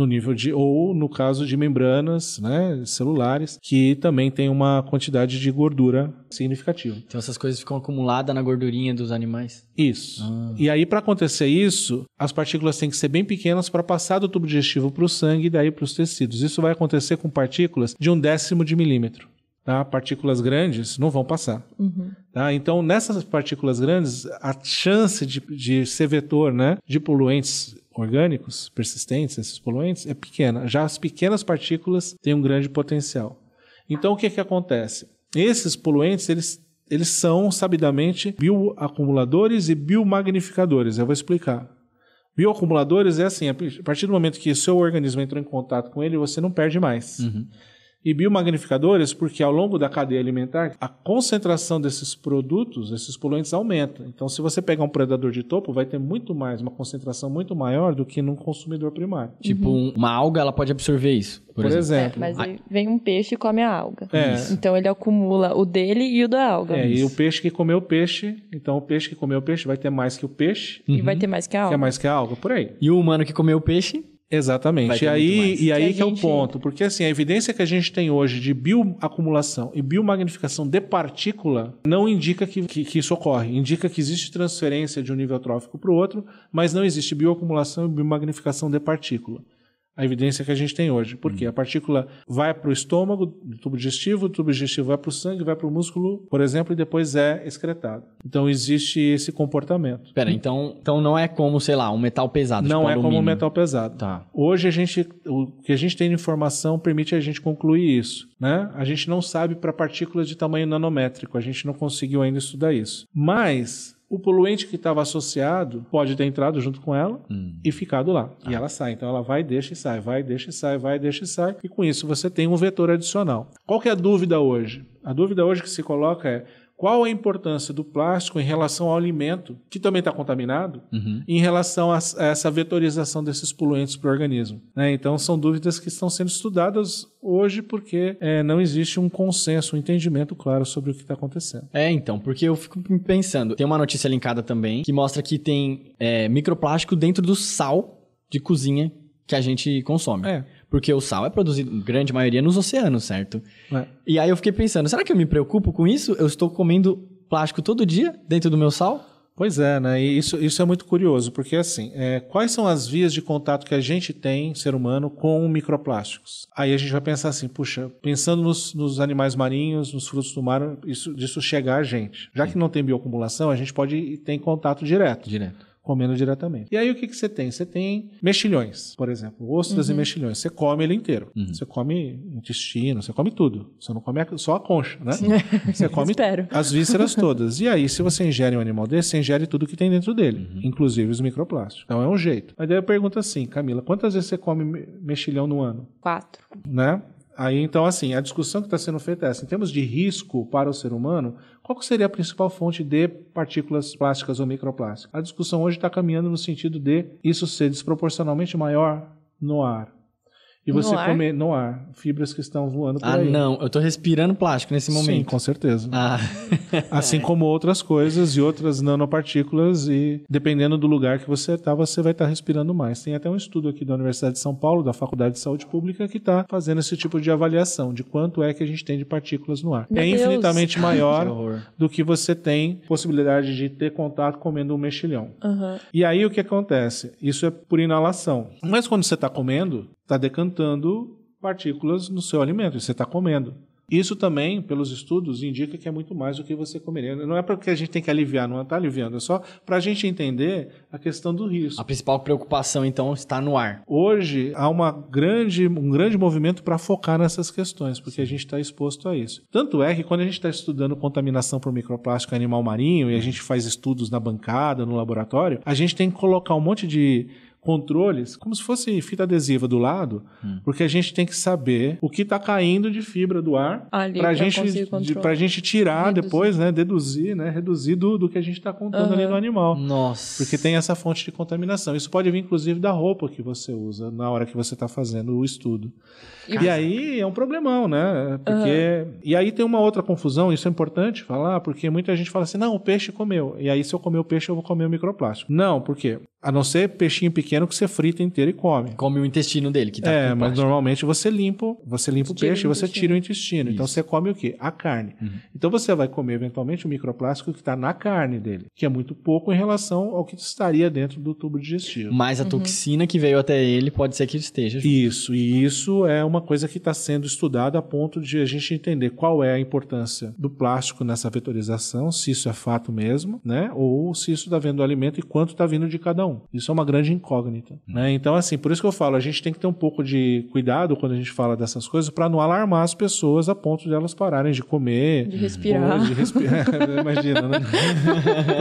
no nível de, ou no caso de membranas né, celulares, que também tem uma quantidade de gordura significativa. Então essas coisas ficam acumuladas na gordurinha dos animais? Isso. Ah. E aí, para acontecer isso, as partículas têm que ser bem pequenas para passar do tubo digestivo para o sangue e daí para os tecidos. Isso vai acontecer com partículas de um décimo de milímetro. Tá? Partículas grandes não vão passar. Uhum. Tá? Então, nessas partículas grandes, a chance de, de ser vetor né, de poluentes orgânicos persistentes, esses poluentes, é pequena. Já as pequenas partículas têm um grande potencial. Então, o que, é que acontece? Esses poluentes, eles, eles são, sabidamente, bioacumuladores e biomagnificadores. Eu vou explicar. Bioacumuladores é assim, a partir do momento que o seu organismo entrou em contato com ele, você não perde mais. Uhum e biomagnificadores porque ao longo da cadeia alimentar a concentração desses produtos, esses poluentes aumenta. Então, se você pegar um predador de topo, vai ter muito mais, uma concentração muito maior do que num consumidor primário. Tipo, uhum. uma alga ela pode absorver isso, por, por exemplo. exemplo. É, mas aí vem um peixe e come a alga. É. Então ele acumula o dele e o da alga. É, e o peixe que comeu o peixe, então o peixe que comeu o peixe vai ter mais que o peixe. Uhum. E vai ter mais que a alga. Que é mais que a alga, por aí. E o humano que comeu o peixe Exatamente. E aí, e aí que, que é o ponto. Porque assim, a evidência que a gente tem hoje de bioacumulação e biomagnificação de partícula não indica que, que, que isso ocorre. Indica que existe transferência de um nível trófico para o outro, mas não existe bioacumulação e biomagnificação de partícula a evidência que a gente tem hoje. Por quê? Hum. A partícula vai para o estômago, do tubo digestivo, o tubo digestivo vai para o sangue, vai para o músculo, por exemplo, e depois é excretado. Então existe esse comportamento. Pera, hum. então, então não é como, sei lá, um metal pesado. Não tipo é alumínio. como um metal pesado. Tá. Hoje a gente, o que a gente tem de informação permite a gente concluir isso. Né? A gente não sabe para partículas de tamanho nanométrico, a gente não conseguiu ainda estudar isso. Mas o poluente que estava associado pode ter entrado junto com ela hum. e ficado lá. Ah. E ela sai. Então ela vai, deixa e sai, vai, deixa e sai, vai, deixa e sai. E com isso você tem um vetor adicional. Qual que é a dúvida hoje? A dúvida hoje que se coloca é: qual a importância do plástico em relação ao alimento, que também está contaminado, uhum. em relação a, a, essa vetorização desses poluentes para o organismo. Né? Então, são dúvidas que estão sendo estudadas hoje porque é, não existe um consenso, um entendimento claro sobre o que está acontecendo. É, então, porque eu fico pensando, tem uma notícia linkada também que mostra que tem é, microplástico dentro do sal de cozinha que a gente consome. É. Porque o sal é produzido, grande maioria, nos oceanos, certo? É. E aí eu fiquei pensando, será que eu me preocupo com isso? Eu estou comendo plástico todo dia dentro do meu sal? Pois é, né? E isso, isso é muito curioso, porque assim, é, quais são as vias de contato que a gente tem, ser humano, com microplásticos? Aí a gente vai pensar assim, puxa, pensando nos, nos animais marinhos, nos frutos do mar, isso, disso chegar a gente. Já Sim. que não tem bioacumulação, a gente pode ter contato direto. Direto comendo diretamente. E aí o que, que você tem? Você tem mexilhões, por exemplo, ostras uhum. e mexilhões. Você come ele inteiro. Uhum. Você come intestino, você come tudo. Você não come só a concha, né? Sim. Você come as vísceras todas. E aí, se você ingere um animal desse, você ingere tudo que tem dentro dele, uhum. inclusive os microplásticos. Então é um jeito. Aí daí eu pergunto assim, Camila, quantas vezes você come mexilhão no ano? Quatro. Né? Aí, então, assim, a discussão que está sendo feita é essa. Em termos de risco para o ser humano, qual seria a principal fonte de partículas plásticas ou microplásticos? A discussão hoje está caminhando no sentido de isso ser desproporcionalmente maior no ar e você no come no ar, fibras que estão voando por ah, aí. Ah, não, eu estou respirando plástico nesse momento. Sim, com certeza. Ah. assim como outras coisas e outras nanopartículas e dependendo do lugar que você está, você vai estar tá respirando mais. Tem até um estudo aqui da Universidade de São Paulo, da Faculdade de Saúde Pública, que está fazendo esse tipo de avaliação de quanto é que a gente tem de partículas no ar. Meu é Deus. infinitamente maior que do que você tem possibilidade de ter contato comendo um mexilhão. Uhum. E aí o que acontece? Isso é por inalação. Mas quando você está comendo, está decantando partículas no seu alimento você está comendo. Isso também, pelos estudos, indica que é muito mais do que você comeria. Não é porque a gente tem que aliviar, não está é, aliviando, é só para a gente entender a questão do risco. A principal preocupação, então, está no ar. Hoje, há uma grande, um grande movimento para focar nessas questões, porque a gente está exposto a isso. Tanto é que quando a gente está estudando contaminação por microplástico animal marinho e a gente faz estudos na bancada, no laboratório, a gente tem que colocar um monte de controles como se fosse fita adesiva do lado, hum. porque a gente tem que saber o que está caindo de fibra do ar para a gente, de, gente tirar reduzir. depois, né? Deduzir, né? Reduzir do, do que a gente está contando uhum. ali no animal. Nossa. Porque tem essa fonte de contaminação. Isso pode vir, inclusive, da roupa que você usa na hora que você está fazendo o estudo. E, aí é um problemão, né? Porque. Uhum. E aí tem uma outra confusão, isso é importante falar, porque muita gente fala assim: não, o peixe comeu. E aí, se eu comer o peixe, eu vou comer o microplástico. Não, por quê? A não ser peixinho pequeno pequeno que você frita inteiro e come. Come o intestino dele, que tá É, mas normalmente você limpa, você limpa você o peixe e você tira o intestino. Então isso. Então você come o quê? A carne. Uhum. Então você vai comer eventualmente o microplástico que está na carne dele, que é muito pouco em relação ao que estaria dentro do tubo digestivo. Mas a uhum. toxina que veio até ele pode ser que esteja junto. Isso, e isso é uma coisa que está sendo estudada a ponto de a gente entender qual é a importância do plástico nessa vetorização, se isso é fato mesmo, né? Ou se isso está vendo do alimento e quanto está vindo de cada um. Isso é uma grande incógnita incógnita. Né? Então, assim, por isso que eu falo, a gente tem que ter um pouco de cuidado quando a gente fala dessas coisas para não alarmar as pessoas a ponto de elas pararem de comer. De respirar. Ou de respirar. Imagina, né?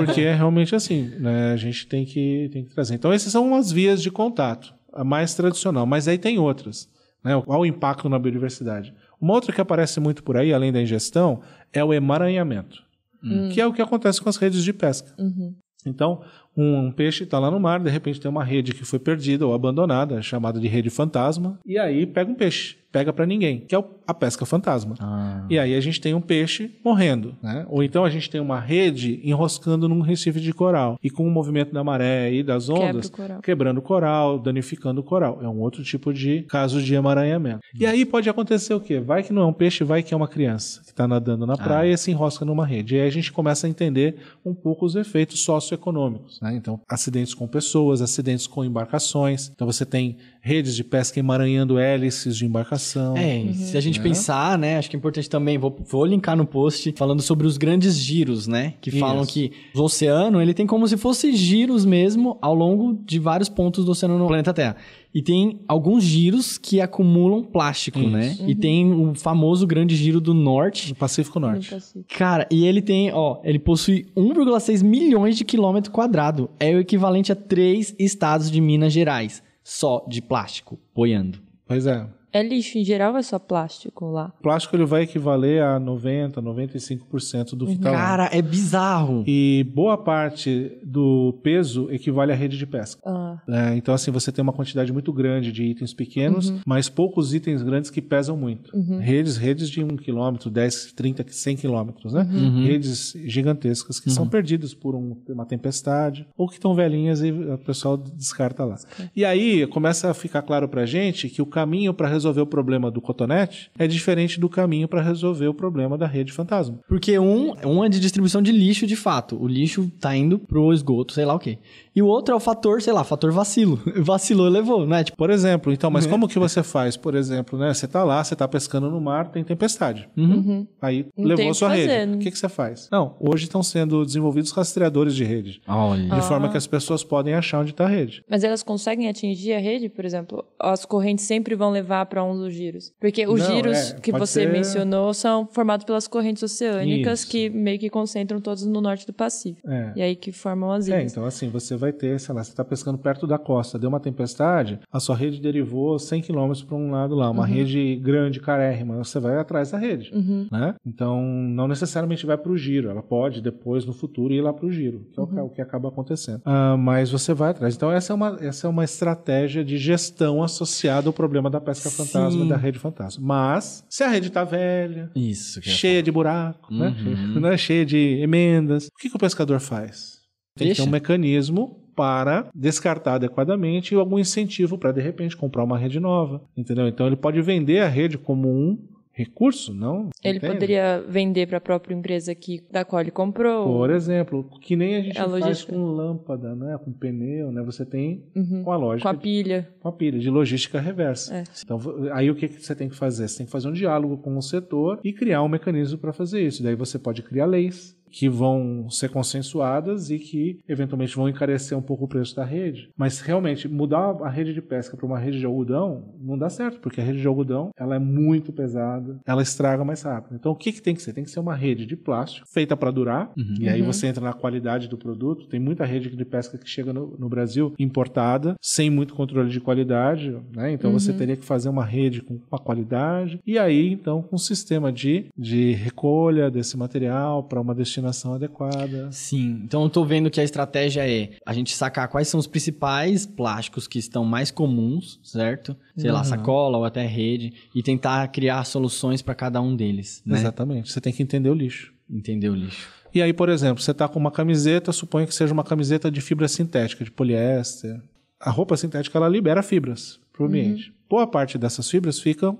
Porque é realmente assim, né? a gente tem que, tem que trazer. Então, essas são umas vias de contato, a mais tradicional, mas aí tem outras. Né? Qual o impacto na biodiversidade? Uma outra que aparece muito por aí, além da ingestão, é o emaranhamento, hum. que é o que acontece com as redes de pesca. Uhum. Então, um peixe está lá no mar, de repente tem uma rede que foi perdida ou abandonada, chamada de rede fantasma, e aí pega um peixe pega para ninguém, que é a pesca fantasma. Ah. E aí a gente tem um peixe morrendo, né? Ou então a gente tem uma rede enroscando num recife de coral e com o movimento da maré e das ondas o quebrando o coral, danificando o coral. É um outro tipo de caso de emaranhamento. Hum. E aí pode acontecer o quê? Vai que não é um peixe, vai que é uma criança que está nadando na ah. praia ah. e se enrosca numa rede. E aí a gente começa a entender um pouco os efeitos socioeconômicos. Né? Né? Então, acidentes com pessoas, acidentes com embarcações. Então, você tem redes de pesca emaranhando hélices de embarcação. É, uhum. se a gente né? pensar, né? Acho que é importante também, vou, vou linkar no post falando sobre os grandes giros, né? Que Isso. falam que o oceano, ele tem como se fosse giros mesmo ao longo de vários pontos do oceano no planeta Terra. E tem alguns giros que acumulam plástico, né? Isso. né? Uhum. E tem o famoso grande giro do norte. Do Pacífico Norte. Pacífico. Cara, e ele tem, ó, ele possui 1,6 milhões de quilômetro quadrado. É o equivalente a três estados de Minas Gerais, só de plástico, boiando. Pois é. É lixo em geral é só plástico lá? O plástico ele vai equivaler a 90, 95% do tá lá. Cara, é bizarro. E boa parte do peso equivale à rede de pesca. Ah. É, então assim, você tem uma quantidade muito grande de itens pequenos, uhum. mas poucos itens grandes que pesam muito. Uhum. Redes, redes de 1 km, 10, 30, 100 quilômetros, né? Uhum. uhum. Redes gigantescas que são uhum. perdidas por um, uma tempestade ou que estão velhinhas e o pessoal descarta lá. E aí começa a ficar claro pra gente que o caminho para resolver o problema do cotonete é diferente do caminho para resolver o problema da rede fantasma. Porque um, um é de distribuição de lixo de fato. O lixo tá indo pro esgoto, sei lá o quê. E o outro é o fator, sei lá, fator vacilo. Vacilou, levou, né? Tipo... Por exemplo, então, mas uhum. como que você faz? Por exemplo, né? Você tá lá, você tá pescando no mar, tem tempestade. Uhum. uhum. Aí Não levou a sua rede. O que, né? que você faz? Não, hoje estão sendo desenvolvidos rastreadores de rede. Olha. De ah. forma que as pessoas podem achar onde está a rede. Mas elas conseguem atingir a rede, por exemplo? As correntes sempre vão levar para um dos giros. Porque os Não, giros é, que você ser... mencionou são formados pelas correntes oceânicas Isso. que meio que concentram todos no norte do Pacífico. É. E aí que formam as é, ilhas. É, então assim, você vai vai ter, sei lá, você está pescando perto da costa, deu uma tempestade, a sua rede derivou 100 km para um lado lá, uma uhum. rede grande, carérrima, você vai atrás da rede, uhum. né? Então, não necessariamente vai para o giro, ela pode depois, no futuro, ir lá para o giro, que é, uhum. é o que acaba acontecendo. Ah, mas você vai atrás. Então, essa é, uma, essa é uma estratégia de gestão associada ao problema da pesca Sim. fantasma e da rede fantasma. Mas, se a rede está velha, Isso cheia de buraco, né? Uhum. né? cheia de emendas, o que, que o pescador faz? Tem Deixa. que ter um mecanismo para descartar adequadamente e algum incentivo para, de repente, comprar uma rede nova. Entendeu? Então ele pode vender a rede como um recurso, não? Ele entende? poderia vender para a própria empresa que, da qual ele comprou. Por exemplo, que nem a gente a faz com lâmpada, né? com pneu, né? você tem uhum. com a lógica. Com a pilha. De, com a pilha, de logística reversa. É. Então, aí o que, que você tem que fazer? Você tem que fazer um diálogo com o setor e criar um mecanismo para fazer isso. Daí você pode criar leis que vão ser consensuadas e que eventualmente vão encarecer um pouco o preço da rede. Mas realmente mudar a rede de pesca para uma rede de algodão não dá certo, porque a rede de algodão ela é muito pesada, ela estraga mais rápido. Então o que, que tem que ser? Tem que ser uma rede de plástico feita para durar, uhum. e aí uhum. você entra na qualidade do produto. Tem muita rede de pesca que chega no, no Brasil importada, sem muito controle de qualidade, né? Então uhum. você teria que fazer uma rede com uma qualidade, e aí então com um sistema de, de recolha desse material para uma destinação destinação adequada. Sim, então eu estou vendo que a estratégia é a gente sacar quais são os principais plásticos que estão mais comuns, certo? Sei uhum. lá, sacola ou até rede, e tentar criar soluções para cada um deles. Né? Exatamente, você tem que entender o lixo. Entender o lixo. E aí, por exemplo, você está com uma camiseta, suponha que seja uma camiseta de fibra sintética, de poliéster. A roupa sintética ela libera fibras para o ambiente. Uhum. Boa parte dessas fibras ficam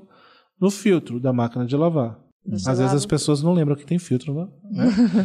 no filtro da máquina de lavar. Às vezes as pessoas não lembram que tem filtro, né?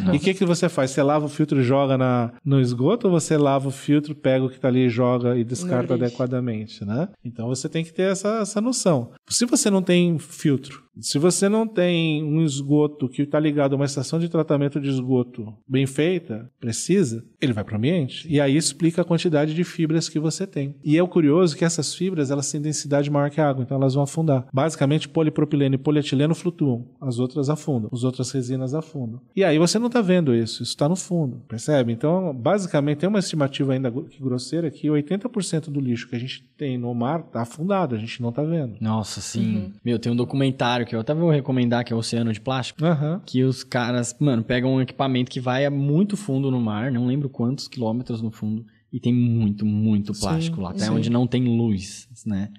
e o que, que você faz? Você lava o filtro e joga na, no esgoto ou você lava o filtro, pega o que está ali e joga e descarta adequadamente, né? Então você tem que ter essa, essa noção. Se você não tem filtro, se você não tem um esgoto que está ligado a uma estação de tratamento de esgoto bem feita, precisa, ele vai para o ambiente. E aí explica a quantidade de fibras que você tem. E é o curioso que essas fibras elas têm densidade maior que a água, então elas vão afundar. Basicamente, polipropileno e polietileno flutuam, as outras afundam, as outras resinas afundam. E aí você não está vendo isso, isso está no fundo, percebe? Então, basicamente, tem uma estimativa ainda grosseira que 80% do lixo que a gente tem no mar está afundado, a gente não está vendo. Nossa plástico, assim. Uhum. Meu, tem um documentário que eu até vou recomendar, que é Oceano de Plástico. Uhum. Que os caras, mano, pegam um equipamento que vai a muito fundo no mar, não lembro quantos quilômetros no fundo. E tem muito, muito plástico sim, lá, até sim. onde não tem luz, né?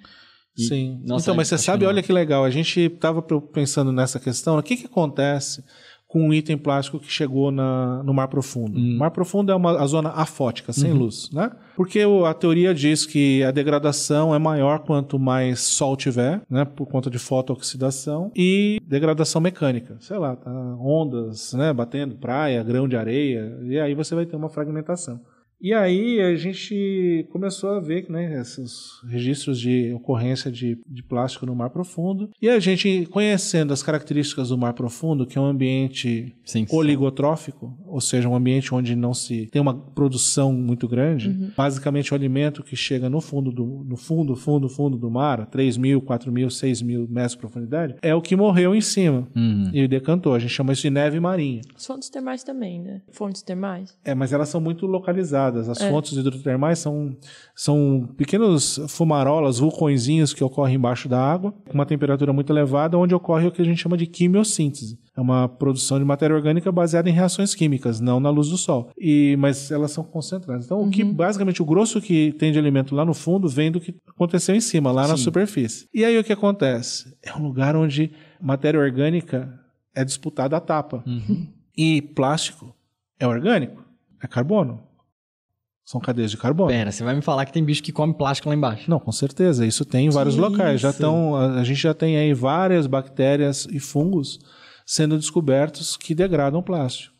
E, sim. Nossa, então, mas você sabe, olha que legal. A gente estava pensando nessa questão, o que, que acontece com um item plástico que chegou na, no mar profundo. Hum. Mar profundo é uma a zona afótica, sem uhum. luz, né? Porque a teoria diz que a degradação é maior quanto mais sol tiver, né? Por conta de fotooxidação e degradação mecânica. Sei lá, tá, ondas, né? Batendo praia, grão de areia, e aí você vai ter uma fragmentação. E aí a gente começou a ver né, esses registros de ocorrência de, de plástico no mar profundo. E a gente, conhecendo as características do mar profundo, que é um ambiente sim, sim. oligotrófico, ou seja, um ambiente onde não se tem uma produção muito grande, uhum. basicamente o alimento que chega no fundo, do, no fundo, fundo, fundo do mar, 3 mil, 4 mil, 6 mil metros de profundidade, é o que morreu em cima uhum. e decantou. A gente chama isso de neve marinha. As fontes termais também, né? Fontes termais. É, mas elas são muito localizadas as é. fontes hidrotermais são, são pequenos fumarolas, vulcõezinhos que ocorrem embaixo da água, com uma temperatura muito elevada, onde ocorre o que a gente chama de quimiossíntese. É uma produção de matéria orgânica baseada em reações químicas, não na luz do sol. E, mas elas são concentradas. Então, uhum. o que uhum. basicamente o grosso que tem de alimento lá no fundo vem do que aconteceu em cima, lá Sim. na superfície. E aí o que acontece? É um lugar onde matéria orgânica é disputada à tapa. Uhum. E plástico é orgânico, é carbono. São cadeias de carbono. Pera, você vai me falar que tem bicho que come plástico lá embaixo. Não, com certeza. Isso tem em vários isso. locais. Já tão, a gente já tem aí várias bactérias e fungos sendo descobertos que degradam plástico.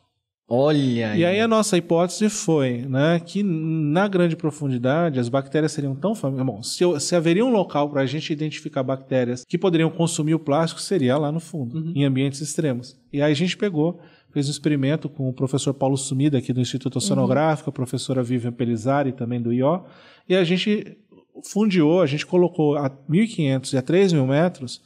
Olha! E aí a nossa hipótese foi né, que na grande profundidade as bactérias seriam tão famílias. Bom, se, se haveria um local para a gente identificar bactérias que poderiam consumir o plástico, seria lá no fundo, uhum. em ambientes extremos. E aí a gente pegou fez um experimento com o professor Paulo Sumida, aqui do Instituto Oceanográfico, uhum. a professora Vivian Pelizari, também do IO, e a gente fundiou, a gente colocou a 1.500 e a 3.000 metros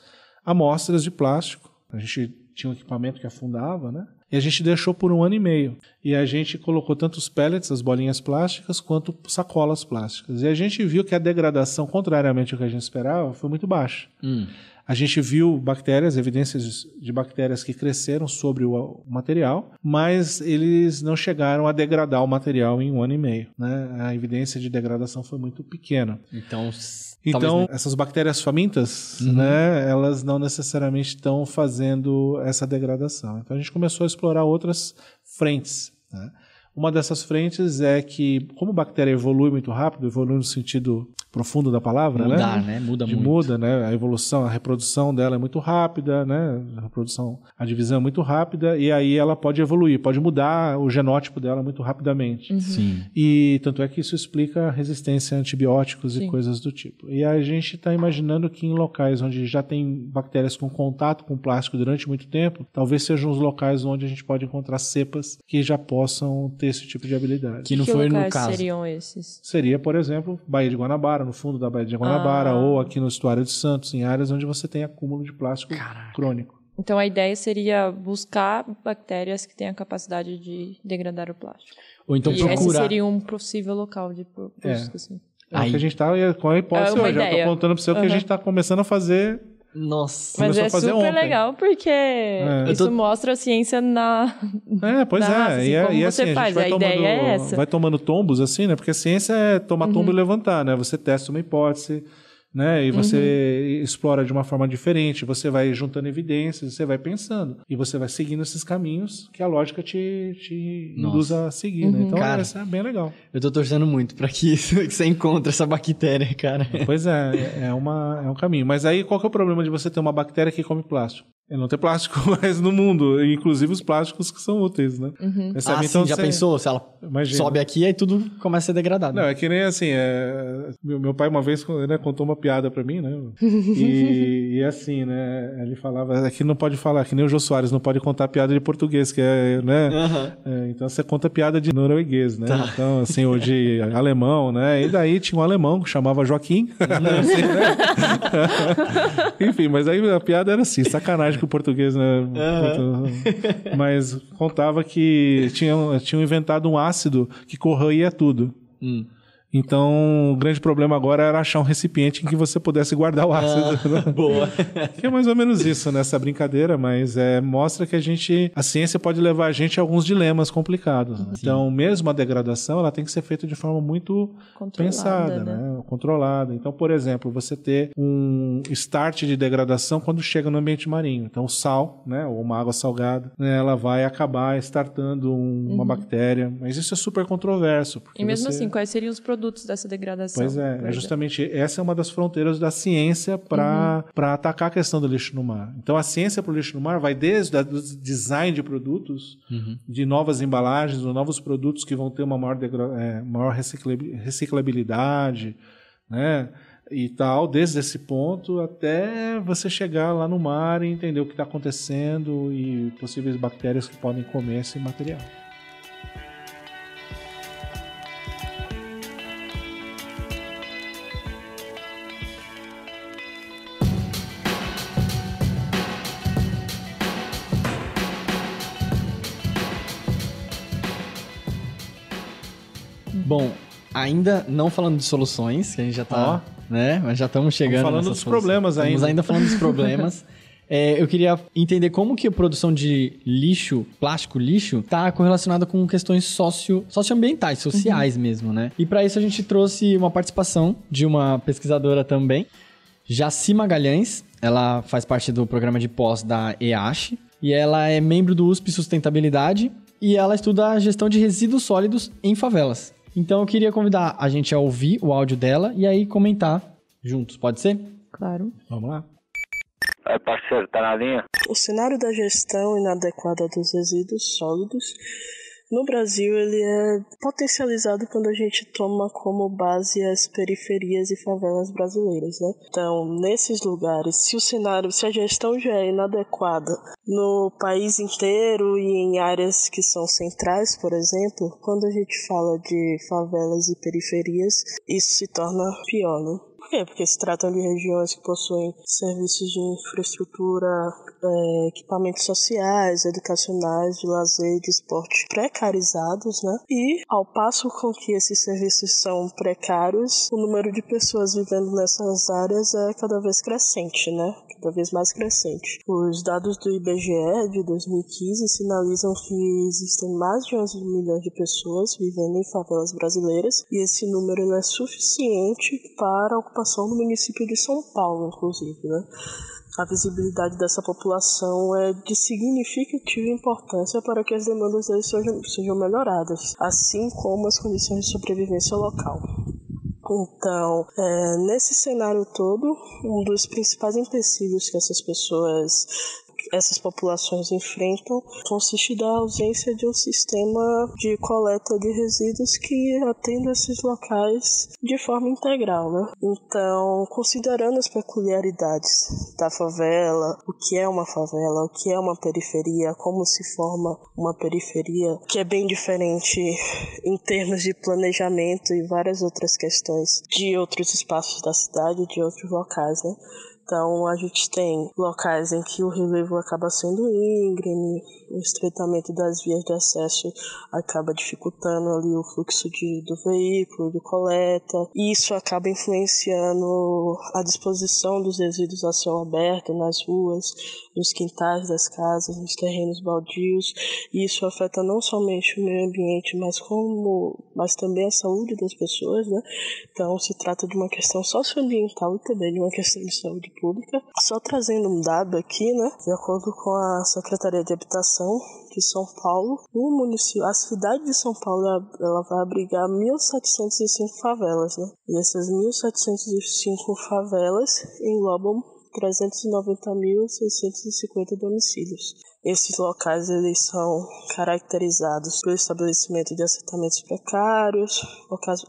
amostras de plástico. A gente tinha um equipamento que afundava, né? E a gente deixou por um ano e meio. E a gente colocou tanto os pellets, as bolinhas plásticas, quanto sacolas plásticas. E a gente viu que a degradação, contrariamente ao que a gente esperava, foi muito baixa. Hum. A gente viu bactérias, evidências de bactérias que cresceram sobre o material, mas eles não chegaram a degradar o material em um ano e meio. Né? A evidência de degradação foi muito pequena. Então, então essas bactérias famintas, uhum. né, elas não necessariamente estão fazendo essa degradação. Então, a gente começou a explorar outras frentes. Né? Uma dessas frentes é que, como a bactéria evolui muito rápido, evolui no sentido profundo da palavra, Mudar, né? né? Muda de muito. Muda, né? A evolução, a reprodução dela é muito rápida, né? A reprodução, a divisão é muito rápida e aí ela pode evoluir, pode mudar o genótipo dela muito rapidamente. Uhum. Sim. E tanto é que isso explica resistência a antibióticos Sim. e coisas do tipo. E a gente está imaginando que em locais onde já tem bactérias com contato com plástico durante muito tempo, talvez sejam os locais onde a gente pode encontrar cepas que já possam ter esse tipo de habilidade. Que não que foi no caso. seriam esses? Seria, por exemplo, Baía de Guanabara, Guanabara, no fundo da Baía de Guanabara, ah. ou aqui no estuário de Santos, em áreas onde você tem acúmulo de plástico Caraca. crônico. Então a ideia seria buscar bactérias que tenham a capacidade de degradar o plástico. Ou então e procurar. Esse seria um possível local de busca. É. Assim. É Aí. que a gente está é com a é hipótese é hoje. Ideia. Eu estou contando para você uhum. que a gente está começando a fazer nossa, mas é super ontem. legal porque é. isso tô... mostra a ciência na. É, pois na, é. Assim, e é, e é assim, faz. A, a tomando, ideia é essa. Vai tomando tombos assim, né? Porque a ciência é tomar tombo uhum. e levantar, né? Você testa uma hipótese, né? E você uhum. explora de uma forma diferente, você vai juntando evidências, você vai pensando. E você vai seguindo esses caminhos que a lógica te, te induz a seguir, uhum. né? Então, cara, uhum. isso é bem legal. Eu tô torcendo muito para que, que, você encontre essa bactéria, cara. Pois é, é, uma, é um caminho. Mas aí, qual que é o problema de você ter uma bactéria que come plástico? É não ter plástico mais no mundo, inclusive os plásticos que são úteis, né? Uhum. É ah, então, sim, já você... pensou? Se ela Imagina. sobe aqui, aí tudo começa a ser degradado. Não, é que nem assim, é... meu, meu pai uma vez né, contou uma piada para mim, né? E, e, assim, né? Ele falava, aqui é não pode falar, que nem o Jô Soares, não pode contar piada de português, que é, né? Uhum. É, então você conta piada de norueguês, né? Tá. Então, assim, ou de alemão, né? E daí tinha um alemão que chamava Joaquim. assim, né? Enfim, mas aí a piada era assim, sacanagem que o português, né? Uhum. Mas contava que tinham, tinham inventado um ácido que corroía tudo. Hum. Então, o grande problema agora era achar um recipiente em que você pudesse guardar o ácido. Ah, boa. que é mais ou menos isso nessa né? brincadeira, mas é, mostra que a gente, a ciência pode levar a gente a alguns dilemas complicados. Né. Sim. Então, mesmo a degradação, ela tem que ser feita de forma muito controlada, pensada, né? né? controlada. Então, por exemplo, você ter um start de degradação quando chega no ambiente marinho. Então, o sal, né, ou uma água salgada, né, ela vai acabar startando um, uhum. uma bactéria. Mas isso é super controverso. E mesmo você... assim, quais seriam os produtos produtos dessa degradação. Pois é, é justamente essa é uma das fronteiras da ciência para uhum. atacar a questão do lixo no mar. Então, a ciência para o lixo no mar vai desde o design de produtos, uhum. de novas embalagens, de novos produtos que vão ter uma maior, é, maior reciclabilidade, né? e tal, desde esse ponto até você chegar lá no mar e entender o que está acontecendo e possíveis bactérias que podem comer esse material. ainda não falando de soluções, que a gente já tá, oh. né? Mas já estamos chegando. Estamos falando dos problemas ainda. Estamos ainda falando dos problemas. É, eu queria entender como que a produção de lixo, plástico lixo, está correlacionada com questões socio, socioambientais, uhum. sociais uhum. mesmo, né? E para isso a gente trouxe uma participação de uma pesquisadora também, Jaci Magalhães. Ela faz parte do programa de pós da EASH e ela é membro do USP Sustentabilidade e ela estuda a gestão de resíduos sólidos em favelas. Então eu queria convidar a gente a ouvir o áudio dela e aí comentar juntos, pode ser? Claro. Vamos lá. É, parceiro, tá na linha? O cenário da gestão inadequada dos resíduos sólidos no Brasil ele é potencializado quando a gente toma como base as periferias e favelas brasileiras, né? Então, nesses lugares, se o cenário, se a gestão já é inadequada no país inteiro e em áreas que são centrais, por exemplo, quando a gente fala de favelas e periferias, isso se torna pior, né? Por quê? Porque se tratam de regiões que possuem serviços de infraestrutura é, equipamentos sociais, educacionais, de lazer, de esporte precarizados, né? E ao passo com que esses serviços são precários, o número de pessoas vivendo nessas áreas é cada vez crescente, né? Cada vez mais crescente. Os dados do IBGE de 2015 sinalizam que existem mais de 11 milhões de pessoas vivendo em favelas brasileiras e esse número é suficiente para a ocupação do município de São Paulo, inclusive, né? A visibilidade dessa população é de significativa importância para que as demandas deles sejam, sejam melhoradas, assim como as condições de sobrevivência local. Então, é, nesse cenário todo, um dos principais empecilhos que essas pessoas essas populações enfrentam consiste da ausência de um sistema de coleta de resíduos que atenda esses locais de forma integral, né? Então, considerando as peculiaridades da favela, o que é uma favela, o que é uma periferia, como se forma uma periferia, que é bem diferente em termos de planejamento e várias outras questões de outros espaços da cidade, de outros locais, né? Então a gente tem locais em que o relevo acaba sendo íngreme, o estreitamento das vias de acesso acaba dificultando ali o fluxo de, do veículo, de coleta. Isso acaba influenciando a disposição dos resíduos a céu aberto nas ruas, nos quintais das casas, nos terrenos baldios. E isso afeta não somente o meio ambiente, mas como, mas também a saúde das pessoas, né? Então se trata de uma questão socioambiental e também de uma questão de saúde Pública. Só trazendo um dado aqui, né? De acordo com a Secretaria de Habitação de São Paulo, o município, a cidade de São Paulo ela vai abrigar 1.705 favelas, né? E essas 1.705 favelas englobam 390.650 domicílios. Esses locais eles são caracterizados pelo estabelecimento de assentamentos precários,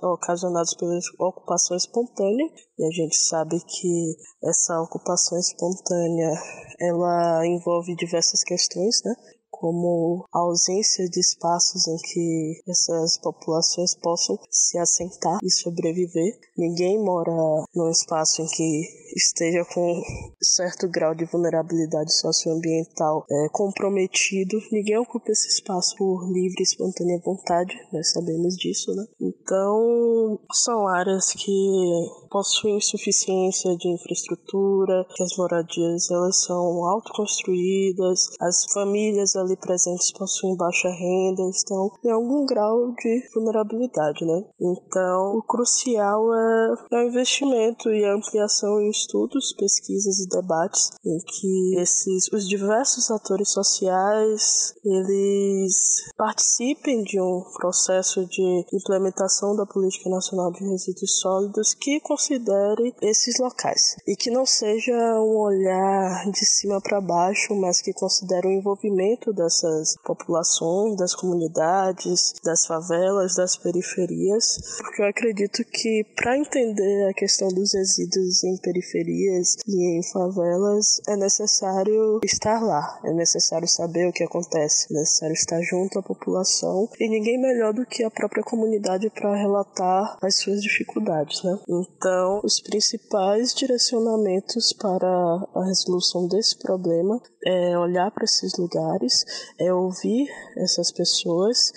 ocasionados pela ocupação espontânea, e a gente sabe que essa ocupação espontânea ela envolve diversas questões, né? como a ausência de espaços em que essas populações possam se assentar e sobreviver. Ninguém mora num espaço em que esteja com certo grau de vulnerabilidade socioambiental é, comprometido. Ninguém ocupa esse espaço por livre e espontânea vontade, nós sabemos disso, né? Então, são áreas que possuem insuficiência de infraestrutura, que as moradias elas são autoconstruídas, as famílias ali presentes possuem baixa renda, estão em algum grau de vulnerabilidade, né? Então, o crucial é, é o investimento e a ampliação em estudos, pesquisas e debates em que esses os diversos atores sociais eles participem de um processo de implementação da política nacional de resíduos sólidos que considere esses locais e que não seja um olhar de cima para baixo, mas que considere o envolvimento dessas populações, das comunidades, das favelas, das periferias, porque eu acredito que para entender a questão dos resíduos em periferias e em favelas é necessário estar lá, é necessário saber o que acontece, é necessário estar junto à população e ninguém melhor do que a própria comunidade para relatar as suas dificuldades, né? Então, os principais direcionamentos para a resolução desse problema é olhar para esses lugares é ouvir essas pessoas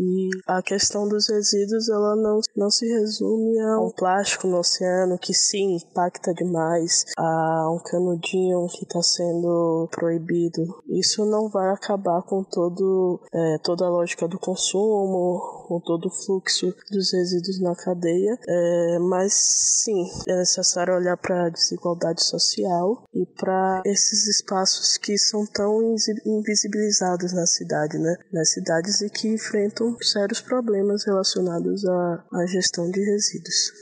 e a questão dos resíduos, ela não, não se resume a um plástico no oceano, que sim, impacta demais, a um canudinho que está sendo proibido. Isso não vai acabar com todo, é, toda a lógica do consumo, com todo o fluxo dos resíduos na cadeia, é, mas sim, é necessário olhar para a desigualdade social e para esses espaços que são tão invisibilizados na cidade, né? Nas cidades e que enfrentam sérios problemas relacionados à, à gestão de resíduos.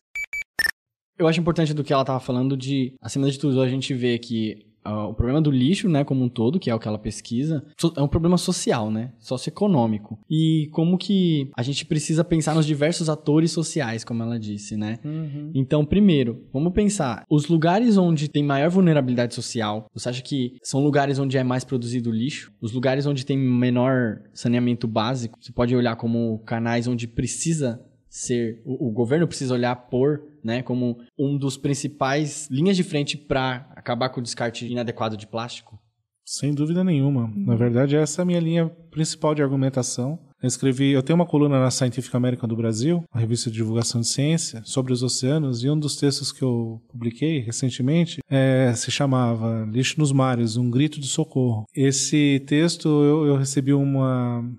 Eu acho importante do que ela estava falando de, acima de tudo, a gente vê que o problema do lixo, né, como um todo, que é o que ela pesquisa, é um problema social, né, socioeconômico. E como que a gente precisa pensar nos diversos atores sociais, como ela disse, né? Uhum. Então, primeiro, vamos pensar os lugares onde tem maior vulnerabilidade social. Você acha que são lugares onde é mais produzido lixo? Os lugares onde tem menor saneamento básico? Você pode olhar como canais onde precisa ser o, o governo precisa olhar por né, como um dos principais linhas de frente para acabar com o descarte inadequado de plástico? Sem dúvida nenhuma. Na verdade, essa é a minha linha principal de argumentação. Eu escrevi, eu tenho uma coluna na Scientific American do Brasil, a revista de divulgação de ciência, sobre os oceanos, e um dos textos que eu publiquei recentemente é, se chamava Lixo nos Mares, um grito de socorro. Esse texto, eu, eu recebi um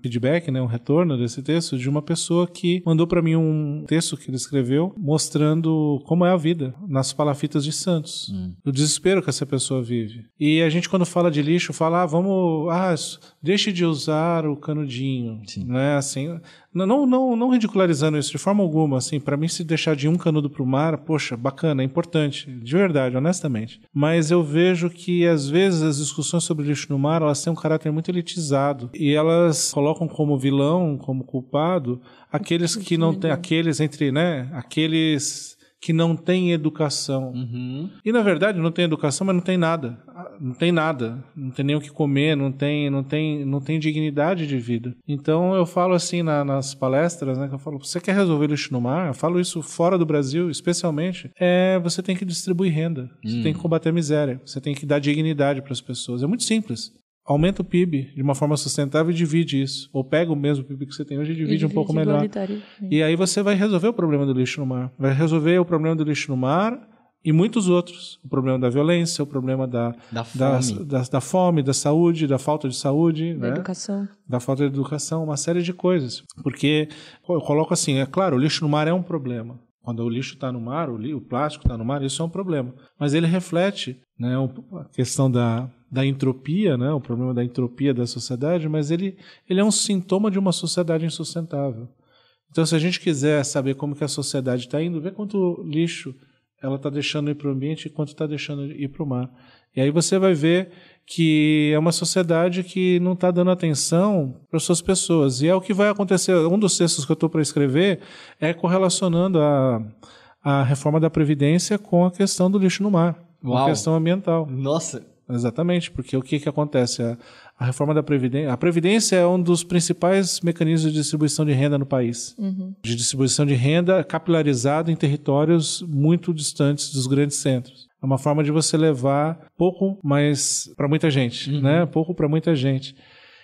feedback, né, um retorno desse texto, de uma pessoa que mandou para mim um texto que ele escreveu mostrando como é a vida nas palafitas de Santos. Hum. O desespero que essa pessoa vive. E a gente, quando fala de lixo, fala, ah, vamos, ah, deixe de usar o canudinho. Sim né? Assim, não, não, não ridicularizando isso de forma alguma, assim, para mim se deixar de um canudo para o mar, poxa, bacana, é importante, de verdade, honestamente. Mas eu vejo que às vezes as discussões sobre lixo no mar, elas têm um caráter muito elitizado e elas colocam como vilão, como culpado aqueles que não têm aqueles entre, né, aqueles que não tem educação. Uhum. E na verdade não tem educação, mas não tem nada. Não tem nada. Não tem nem o que comer, não tem, não tem, não tem dignidade de vida. Então eu falo assim na, nas palestras, né? Que eu falo, você quer resolver lixo no mar? Eu falo isso fora do Brasil, especialmente. É, você tem que distribuir renda. Você hum. tem que combater a miséria. Você tem que dar dignidade para as pessoas. É muito simples aumenta o PIB de uma forma sustentável e divide isso. Ou pega o mesmo PIB que você tem hoje e divide, e divide um pouco melhor. E aí você vai resolver o problema do lixo no mar. Vai resolver o problema do lixo no mar e muitos outros. O problema da violência, o problema da, da, fome. Da, da, da fome, da saúde, da falta de saúde. Da né? educação. Da falta de educação, uma série de coisas. Porque eu coloco assim, é claro, o lixo no mar é um problema. Quando o lixo está no mar, o, o plástico está no mar, isso é um problema. Mas ele reflete né, a questão da, da entropia, né, o problema da entropia da sociedade, mas ele, ele é um sintoma de uma sociedade insustentável. Então, se a gente quiser saber como que a sociedade está indo, vê quanto lixo ela está deixando ir para o ambiente e quanto está deixando ir para o mar. E aí você vai ver que é uma sociedade que não está dando atenção para suas pessoas. E é o que vai acontecer. Um dos textos que eu estou para escrever é correlacionando a, a reforma da Previdência com a questão do lixo no mar, com a questão ambiental. Nossa! Exatamente, porque o que, que acontece? A, a reforma da Previdência. A Previdência é um dos principais mecanismos de distribuição de renda no país. Uhum. De distribuição de renda capilarizada em territórios muito distantes dos grandes centros. É uma forma de você levar pouco, mas para muita gente, uhum. né? Pouco para muita gente.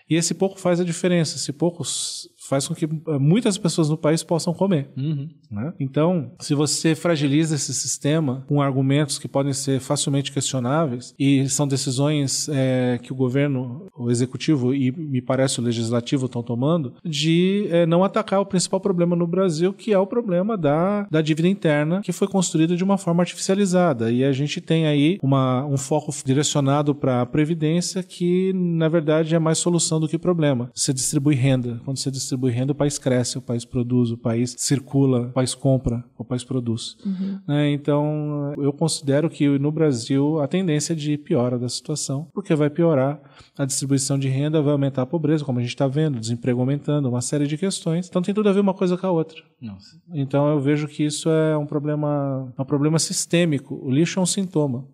E esse pouco faz a diferença. Se poucos faz com que eh, muitas pessoas no país possam comer. Uhum. Né? Então, se você fragiliza esse sistema com argumentos que podem ser facilmente questionáveis e são decisões é, que o governo, o executivo e me parece o legislativo estão tomando, de é, não atacar o principal problema no Brasil, que é o problema da, da dívida interna, que foi construída de uma forma artificializada. E a gente tem aí uma, um foco direcionado para a Previdência, que na verdade é mais solução do que problema. Você distribui renda. Quando você distribui distribui renda, o país cresce, o país produz, o país circula, o país compra, o país produz. Uhum. Né? Então, eu considero que no Brasil a tendência é de piora da situação, porque vai piorar a distribuição de renda, vai aumentar a pobreza, como a gente está vendo, desemprego aumentando, uma série de questões. Então, tem tudo a ver uma coisa com a outra. Nossa. Então, eu vejo que isso é um problema, um problema sistêmico. O lixo é um sintoma.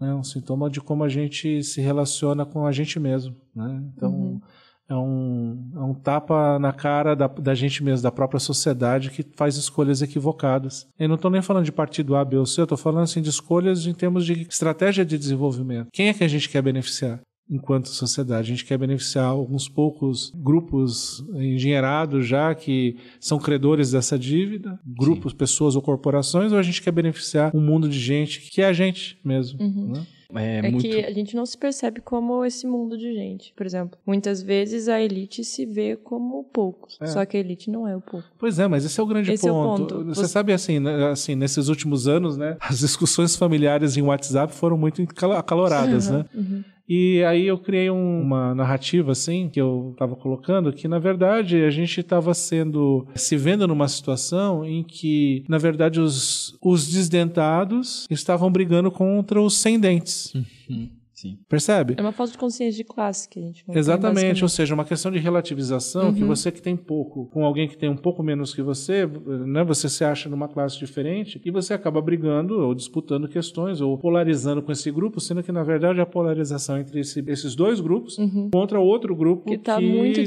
É um sintoma de como a gente se relaciona com a gente mesmo. Né? Então, uhum é um, é um tapa na cara da, da, gente mesmo, da própria sociedade que faz escolhas equivocadas. Eu não estou nem falando de partido A, B ou C, eu estou falando assim, de escolhas em termos de estratégia de desenvolvimento. Quem é que a gente quer beneficiar? enquanto sociedade. A gente quer beneficiar alguns poucos grupos engenheirados já que são credores dessa dívida, grupos, Sim. pessoas ou corporações, ou a gente quer beneficiar um mundo de gente que é a gente mesmo. Uhum. Né? É, é muito... que a gente não se percebe como esse mundo de gente, por exemplo. Muitas vezes a elite se vê como poucos, é. só que a elite não é o pouco. Pois é, mas esse é o grande esse ponto. É o ponto. Você, Você, sabe assim, né, assim, nesses últimos anos, né, as discussões familiares em WhatsApp foram muito acaloradas, uhum, né? Uhum. E aí eu criei um, uma narrativa assim que eu estava colocando que na verdade a gente estava sendo se vendo numa situação em que na verdade os, os desdentados estavam brigando contra os sem dentes. Uhum assim. Percebe? É uma falta de consciência de classe que a gente Exatamente, ou seja, uma questão de relativização uhum. que você que tem pouco com alguém que tem um pouco menos que você, né, você se acha numa classe diferente e você acaba brigando ou disputando questões ou polarizando com esse grupo, sendo que na verdade a polarização entre esse, esses dois grupos uhum. contra outro grupo que está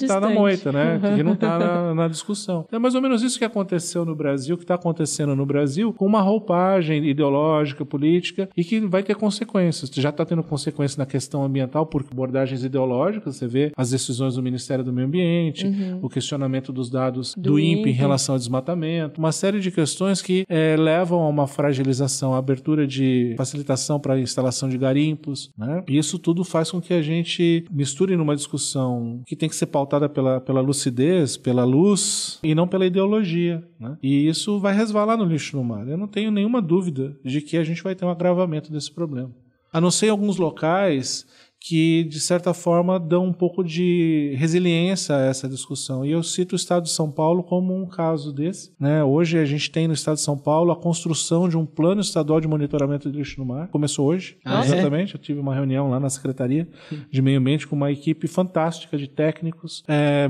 tá na moita, né? Uhum. Que não está na, na, discussão. É mais ou menos isso que aconteceu no Brasil, que está acontecendo no Brasil, com uma roupagem ideológica, política e que vai ter consequências. Já está tendo consequências na questão ambiental por abordagens ideológicas. Você vê as decisões do Ministério do Meio Ambiente, uhum. o questionamento dos dados do, do INPE em relação ao desmatamento, uma série de questões que é, levam a uma fragilização, a abertura de facilitação para a instalação de garimpos. Né? E isso tudo faz com que a gente misture numa discussão que tem que ser pautada pela, pela lucidez, pela luz e não pela ideologia. Né? E isso vai resvalar no lixo no mar. Eu não tenho nenhuma dúvida de que a gente vai ter um agravamento desse problema. A não ser em alguns locais que, de certa forma, dão um pouco de resiliência a essa discussão. E eu cito o Estado de São Paulo como um caso desse. Né? Hoje a gente tem no Estado de São Paulo a construção de um plano estadual de monitoramento do lixo no mar. Começou hoje, ah, é? exatamente. É? Eu tive uma reunião lá na Secretaria de Meio Ambiente com uma equipe fantástica de técnicos, é,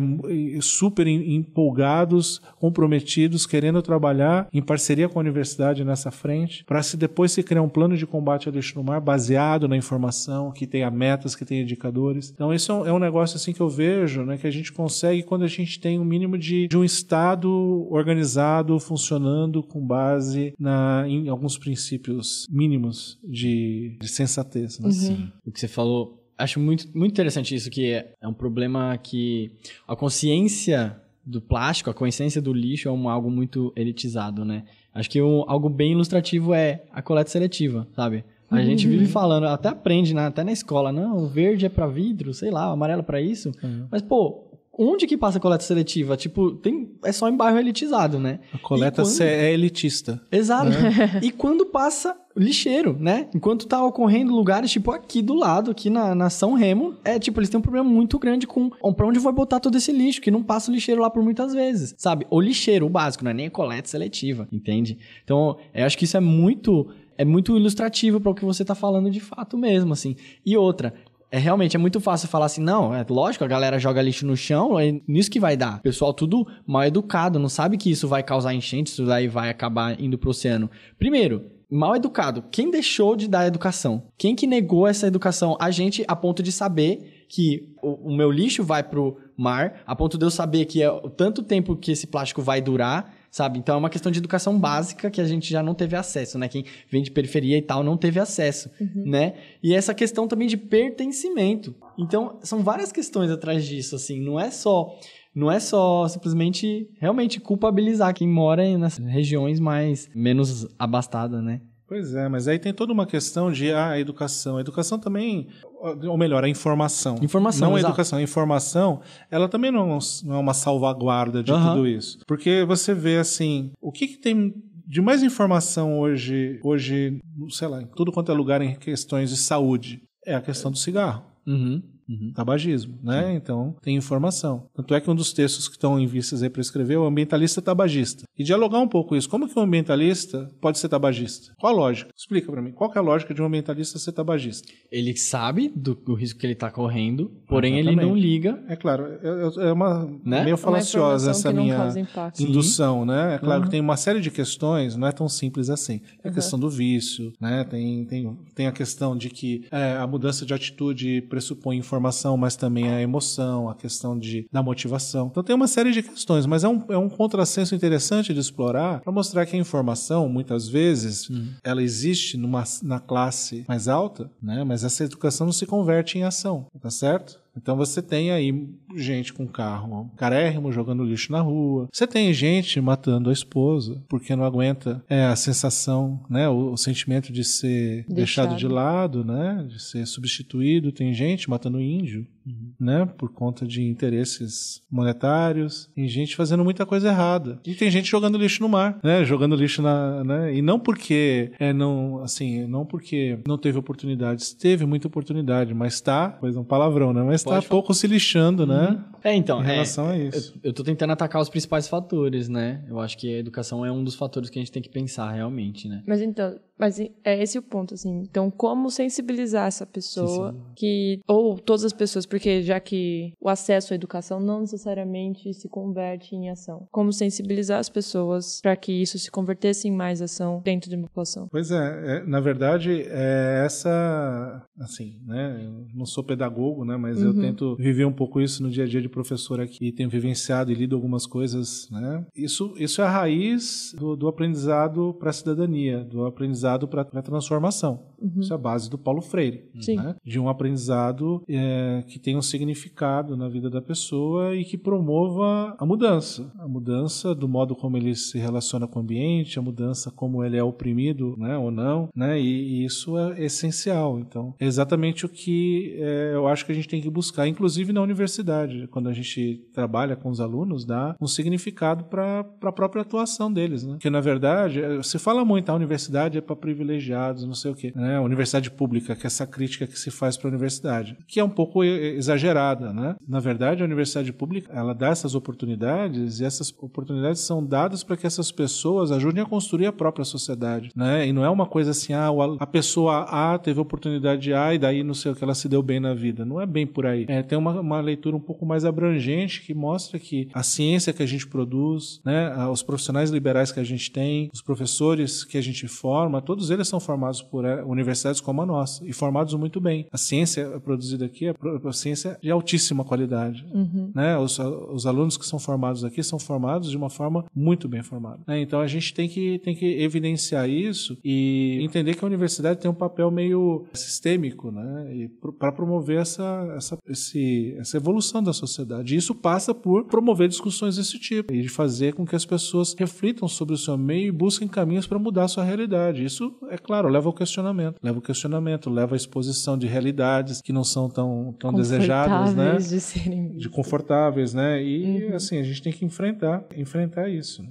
super empolgados, comprometidos, querendo trabalhar em parceria com a universidade nessa frente, para se depois se criar um plano de combate ao lixo no mar baseado na informação que tem a meta metas, que tem indicadores. Então, isso é um, é um negócio assim que eu vejo, né, que a gente consegue quando a gente tem um mínimo de, de um Estado organizado, funcionando com base na, em alguns princípios mínimos de, de sensatez. Né? Uhum. Sim. O que você falou, acho muito, muito interessante isso, que é, é um problema que a consciência do plástico, a consciência do lixo é um, algo muito elitizado, né? Acho que um, algo bem ilustrativo é a coleta seletiva, sabe? A uhum. gente vive uhum. falando, até aprende, né? até na escola, não, o verde é para vidro, sei lá, o amarelo é para isso. Uhum. Mas, pô, onde que passa a coleta seletiva? Tipo, tem, é só em bairro elitizado, né? A coleta quando... é elitista. Exato. Né? e quando passa lixeiro, né? Enquanto tá ocorrendo lugares, tipo, aqui do lado, aqui na, na São Remo, é tipo, eles têm um problema muito grande com pra onde vai botar todo esse lixo, que não passa o lixeiro lá por muitas vezes, sabe? O lixeiro, o básico, não é nem a coleta seletiva, entende? Então, eu acho que isso é muito é muito ilustrativo para o que você está falando de fato mesmo, assim. E outra, é realmente é muito fácil falar assim, não, é lógico, a galera joga lixo no chão, é nisso que vai dar. O pessoal tudo mal educado, não sabe que isso vai causar enchente, isso daí vai acabar indo pro oceano. Primeiro, mal educado, quem deixou de dar educação? Quem que negou essa educação? A gente a ponto de saber que o, o meu lixo vai pro mar, a ponto de eu saber que é tanto tempo que esse plástico vai durar sabe? Então é uma questão de educação básica que a gente já não teve acesso, né? Quem vem de periferia e tal não teve acesso, uhum. né? E essa questão também de pertencimento. Então são várias questões atrás disso, assim, não é só não é só simplesmente realmente culpabilizar quem mora nas regiões mais menos abastadas, né? Pois é, mas aí tem toda uma questão de ah, educação. A educação também, ou melhor, a informação. Informação. Não a educação. A informação, ela também não, é não é uma salvaguarda de uhum. tudo isso. Porque você vê assim, o que, que tem de mais informação hoje, hoje, sei lá, em tudo quanto é lugar em questões de saúde, é a questão do cigarro. Uhum. Uhum. Tabagismo, né? Então tem informação. Tanto é que um dos textos que estão em vistas aí para escrever é o ambientalista tabagista. E dialogar um pouco isso. Como que um ambientalista pode ser tabagista? Qual a lógica? Explica para mim. Qual é a lógica de um ambientalista ser tabagista? Ele sabe do, do risco que ele está correndo, porém Exatamente. ele não liga. É claro, é, é, é uma né? meio é falaciosa essa minha indução, né? É claro uhum. que tem uma série de questões, não é tão simples assim. Tem é uhum. a questão do vício, né? Tem, tem, tem a questão de que é, a mudança de atitude pressupõe informação informação, mas também a emoção, a questão de, da motivação. Então tem uma série de questões, mas é um, é um contrassenso interessante de explorar para mostrar que a informação, muitas vezes, uhum. ela existe numa, na classe mais alta, né? mas essa educação não se converte em ação, tá certo? Então você tem aí gente com carro carérrimo jogando lixo na rua. Você tem gente matando a esposa porque não aguenta é, a sensação, né, o, o sentimento de ser deixado. deixado. de lado, né, de ser substituído. Tem gente matando índio Uhum. né? Por conta de interesses monetários. Tem gente fazendo muita coisa errada. E tem gente jogando lixo no mar, né? Jogando lixo na, né? E não porque é não, assim, não porque não teve oportunidades, teve muita oportunidade, mas tá, pois é um palavrão, né? Mas tá Pode tá falar. pouco se lixando, né? uhum. né? É, então, em é, relação é, a isso. Eu, eu tô tentando atacar os principais fatores, né? Eu acho que a educação é um dos fatores que a gente tem que pensar realmente, né? Mas então, mas é esse o ponto, assim. Então, como sensibilizar essa pessoa sim, sim. que ou todas as pessoas, porque porque já que o acesso à educação não necessariamente se converte em ação. Como sensibilizar as pessoas para que isso se convertesse em mais ação dentro de uma população? Pois é, é na verdade, é essa, assim, né, eu não sou pedagogo, né, mas uhum. eu tento viver um pouco isso no dia a dia de professor aqui, tenho vivenciado e lido algumas coisas, né, isso, isso é a raiz do, do aprendizado para a cidadania, do aprendizado para a transformação. Uhum. Isso é a base do Paulo Freire, né, de um aprendizado é, que que tenha um significado na vida da pessoa e que promova a mudança. A mudança do modo como ele se relaciona com o ambiente, a mudança como ele é oprimido né, ou não, né, e, isso é essencial. Então, é exatamente o que é, eu acho que a gente tem que buscar, inclusive na universidade, quando a gente trabalha com os alunos, dá um significado para a própria atuação deles. Né? Porque, na verdade, é, se fala muito, a ah, universidade é para privilegiados, não sei o quê. Né? A universidade pública, que é essa crítica que se faz para a universidade, que é um pouco é, exagerada, né? Na verdade, a universidade pública, ela dá essas oportunidades e essas oportunidades são dadas para que essas pessoas ajudem a construir a própria sociedade, né? E não é uma coisa assim, ah, a pessoa A teve oportunidade A e daí não sei o que ela se deu bem na vida. Não é bem por aí. É, tem uma, uma leitura um pouco mais abrangente que mostra que a ciência que a gente produz, né, ah, os profissionais liberais que a gente tem, os professores que a gente forma, todos eles são formados por eh, universidades como a nossa e formados muito bem. A ciência produzida aqui é ciência de altíssima qualidade. Uhum. Né? Os, os, alunos que são formados aqui são formados de uma forma muito bem formada. Né? Então a gente tem que, tem que evidenciar isso e entender que a universidade tem um papel meio sistêmico né? para promover essa, essa, esse, essa evolução da sociedade. E isso passa por promover discussões desse tipo e de fazer com que as pessoas reflitam sobre o seu meio e busquem caminhos para mudar a sua realidade. Isso, é claro, leva ao questionamento. Leva ao questionamento, leva à exposição de realidades que não são tão, tão desejados, né? De, serem... de confortáveis, né? E uhum. assim, a gente tem que enfrentar, enfrentar isso. Né?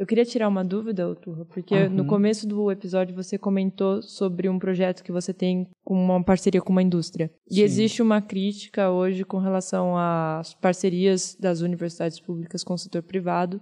Eu queria tirar uma dúvida, Turra, porque uhum. no começo do episódio você comentou sobre um projeto que você tem com uma parceria com uma indústria. Sim. E existe uma crítica hoje com relação às parcerias das universidades públicas com o setor privado,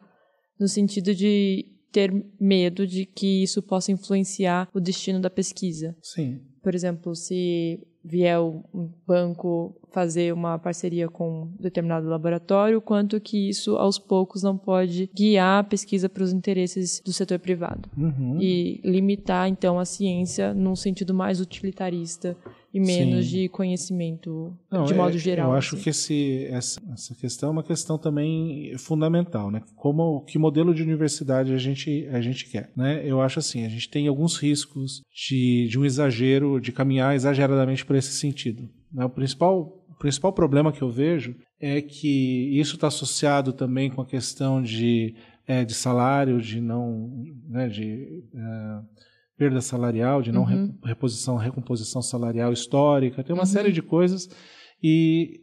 no sentido de ter medo de que isso possa influenciar o destino da pesquisa. Sim. Por exemplo, se vier um banco fazer uma parceria com um determinado laboratório, quanto que isso aos poucos não pode guiar a pesquisa para os interesses do setor privado uhum. e limitar então a ciência num sentido mais utilitarista e menos Sim. de conhecimento Não, de é, modo geral. Eu acho assim. que esse, essa, essa questão é uma questão também fundamental, né? Como que modelo de universidade a gente, a gente quer, né? Eu acho assim, a gente tem alguns riscos de, de um exagero, de caminhar exageradamente para esse sentido. Né? O principal o principal problema que eu vejo é que isso está associado também com a questão de, é, de salário, de não, né, de é, perda salarial, de não uhum. reposição, recomposição salarial histórica, tem uma uhum. série de coisas e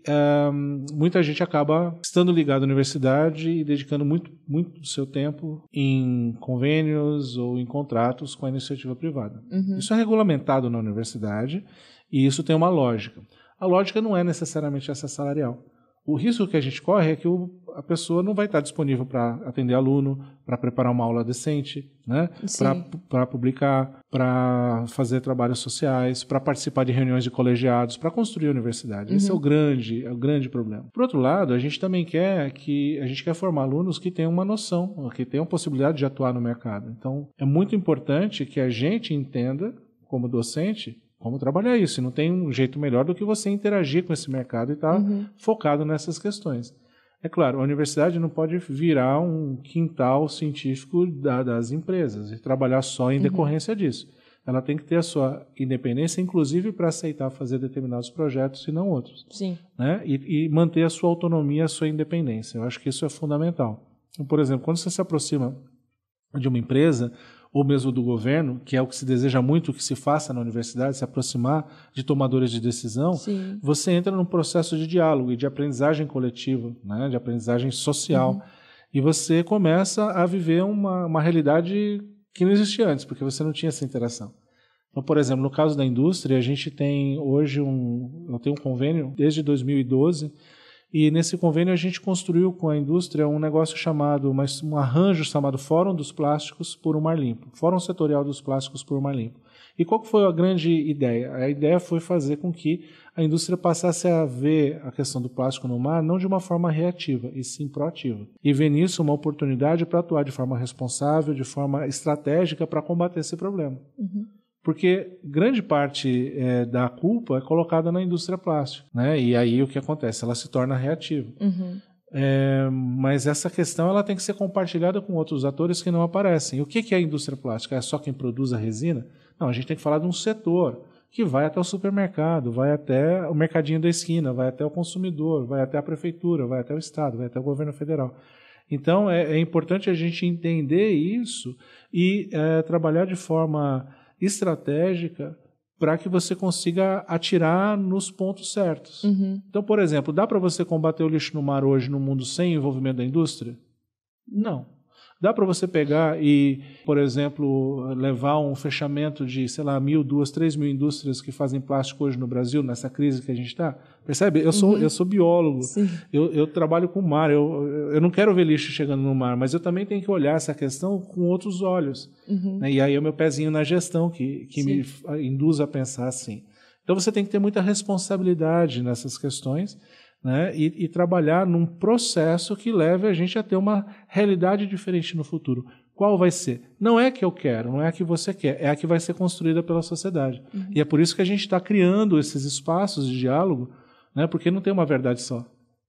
um, muita gente acaba estando ligado à universidade e dedicando muito, muito do seu tempo em convênios ou em contratos com a iniciativa privada. Uhum. Isso é regulamentado na universidade e isso tem uma lógica. A lógica não é necessariamente essa salarial. O risco que a gente corre é que o, a pessoa não vai estar disponível para atender aluno, para preparar uma aula decente, né? para publicar, para fazer trabalhos sociais, para participar de reuniões de colegiados, para construir a universidade. Uhum. Esse é o uhum. grande, é o grande problema. Por outro lado, a gente também quer que a gente quer formar alunos que tenham uma noção, que tenham possibilidade de atuar no mercado. Então, é muito importante que a gente entenda como docente Vamos trabalhar isso. E não tem um jeito melhor do que você interagir com esse mercado e estar tá uhum. focado nessas questões. É claro, a universidade não pode virar um quintal científico da, das empresas e trabalhar só em uhum. decorrência uhum. disso. Ela tem que ter a sua independência, inclusive para aceitar fazer determinados projetos e não outros. Sim. Né? E, e, manter a sua autonomia, a sua independência. Eu acho que isso é fundamental. Então, por exemplo, quando você se aproxima de uma empresa, ou mesmo do governo, que é o que se deseja muito que se faça na universidade, se aproximar de tomadores de decisão, Sim. você entra num processo de diálogo e de aprendizagem coletiva, né, de aprendizagem social. Uhum. E você começa a viver uma, uma realidade que não existia antes, porque você não tinha essa interação. Então, por exemplo, no caso da indústria, a gente tem hoje um, eu tenho um convênio desde 2012 e nesse convênio a gente construiu com a indústria um negócio chamado, um arranjo chamado Fórum dos Plásticos por um Mar Limpo, Fórum Setorial dos Plásticos por um Mar Limpo. E qual foi a grande ideia? A ideia foi fazer com que a indústria passasse a ver a questão do plástico no mar não de uma forma reativa, e sim proativa. E ver nisso uma oportunidade para atuar de forma responsável, de forma estratégica para combater esse problema. Uhum porque grande parte é, da culpa é colocada na indústria plástica, né? E aí o que acontece? Ela se torna reativa. Uhum. É, mas essa questão ela tem que ser compartilhada com outros atores que não aparecem. o que, que é a indústria plástica? É só quem produz a resina? Não, a gente tem que falar de um setor que vai até o supermercado, vai até o mercadinho da esquina, vai até o consumidor, vai até a prefeitura, vai até o estado, vai até o governo federal. Então é, é importante a gente entender isso e é, trabalhar de forma estratégica para que você consiga atirar nos pontos certos. Uhum. Então, por exemplo, dá para você combater o lixo no mar hoje no mundo sem envolvimento da indústria? Não. Dá para você pegar e, por exemplo, levar um fechamento de, sei lá, mil, duas, três mil indústrias que fazem plástico hoje no Brasil, nessa crise que a gente está? Percebe? Eu sou, uhum. eu sou biólogo, eu, eu, trabalho com o mar, eu, eu não quero ver lixo chegando no mar, mas eu também tenho que olhar essa questão com outros olhos. Uhum. Né? E aí é o meu pezinho na gestão que, que me induz a pensar assim. Então você tem que ter muita responsabilidade nessas questões né? E, e, trabalhar num processo que leve a gente a ter uma realidade diferente no futuro. Qual vai ser? Não é a que eu quero, não é a que você quer, é a que vai ser construída pela sociedade. Uhum. E é por isso que a gente está criando esses espaços de diálogo, né? porque não tem uma verdade só.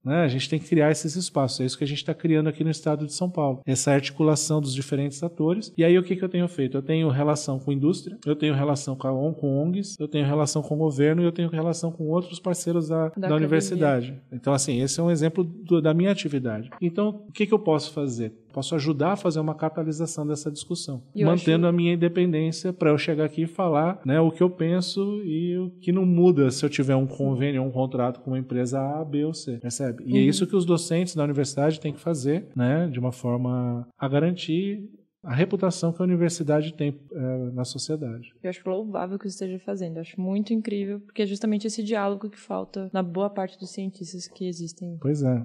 Né? A gente tem que criar esses espaços. É isso que a gente está criando aqui no estado de São Paulo. Essa articulação dos diferentes atores. E aí o que, que eu tenho feito? Eu tenho relação com indústria, eu tenho relação com a ONG, com ONGs, eu tenho relação com o governo e eu tenho relação com outros parceiros da, da, da universidade. Então, assim, esse é um exemplo do, da minha atividade. Então, o que, que eu posso fazer? posso ajudar a fazer uma capitalização dessa discussão, eu mantendo acho... a minha independência para eu chegar aqui e falar né, o que eu penso e o que não muda se eu tiver um convênio, um contrato com uma empresa A, B ou C, percebe? E é uhum. é isso que os docentes da universidade têm que fazer, né, de uma forma a garantir a reputação que a universidade tem é, na sociedade. Eu acho louvável que você esteja fazendo, eu acho muito incrível, porque é justamente esse diálogo que falta na boa parte dos cientistas que existem. Pois é.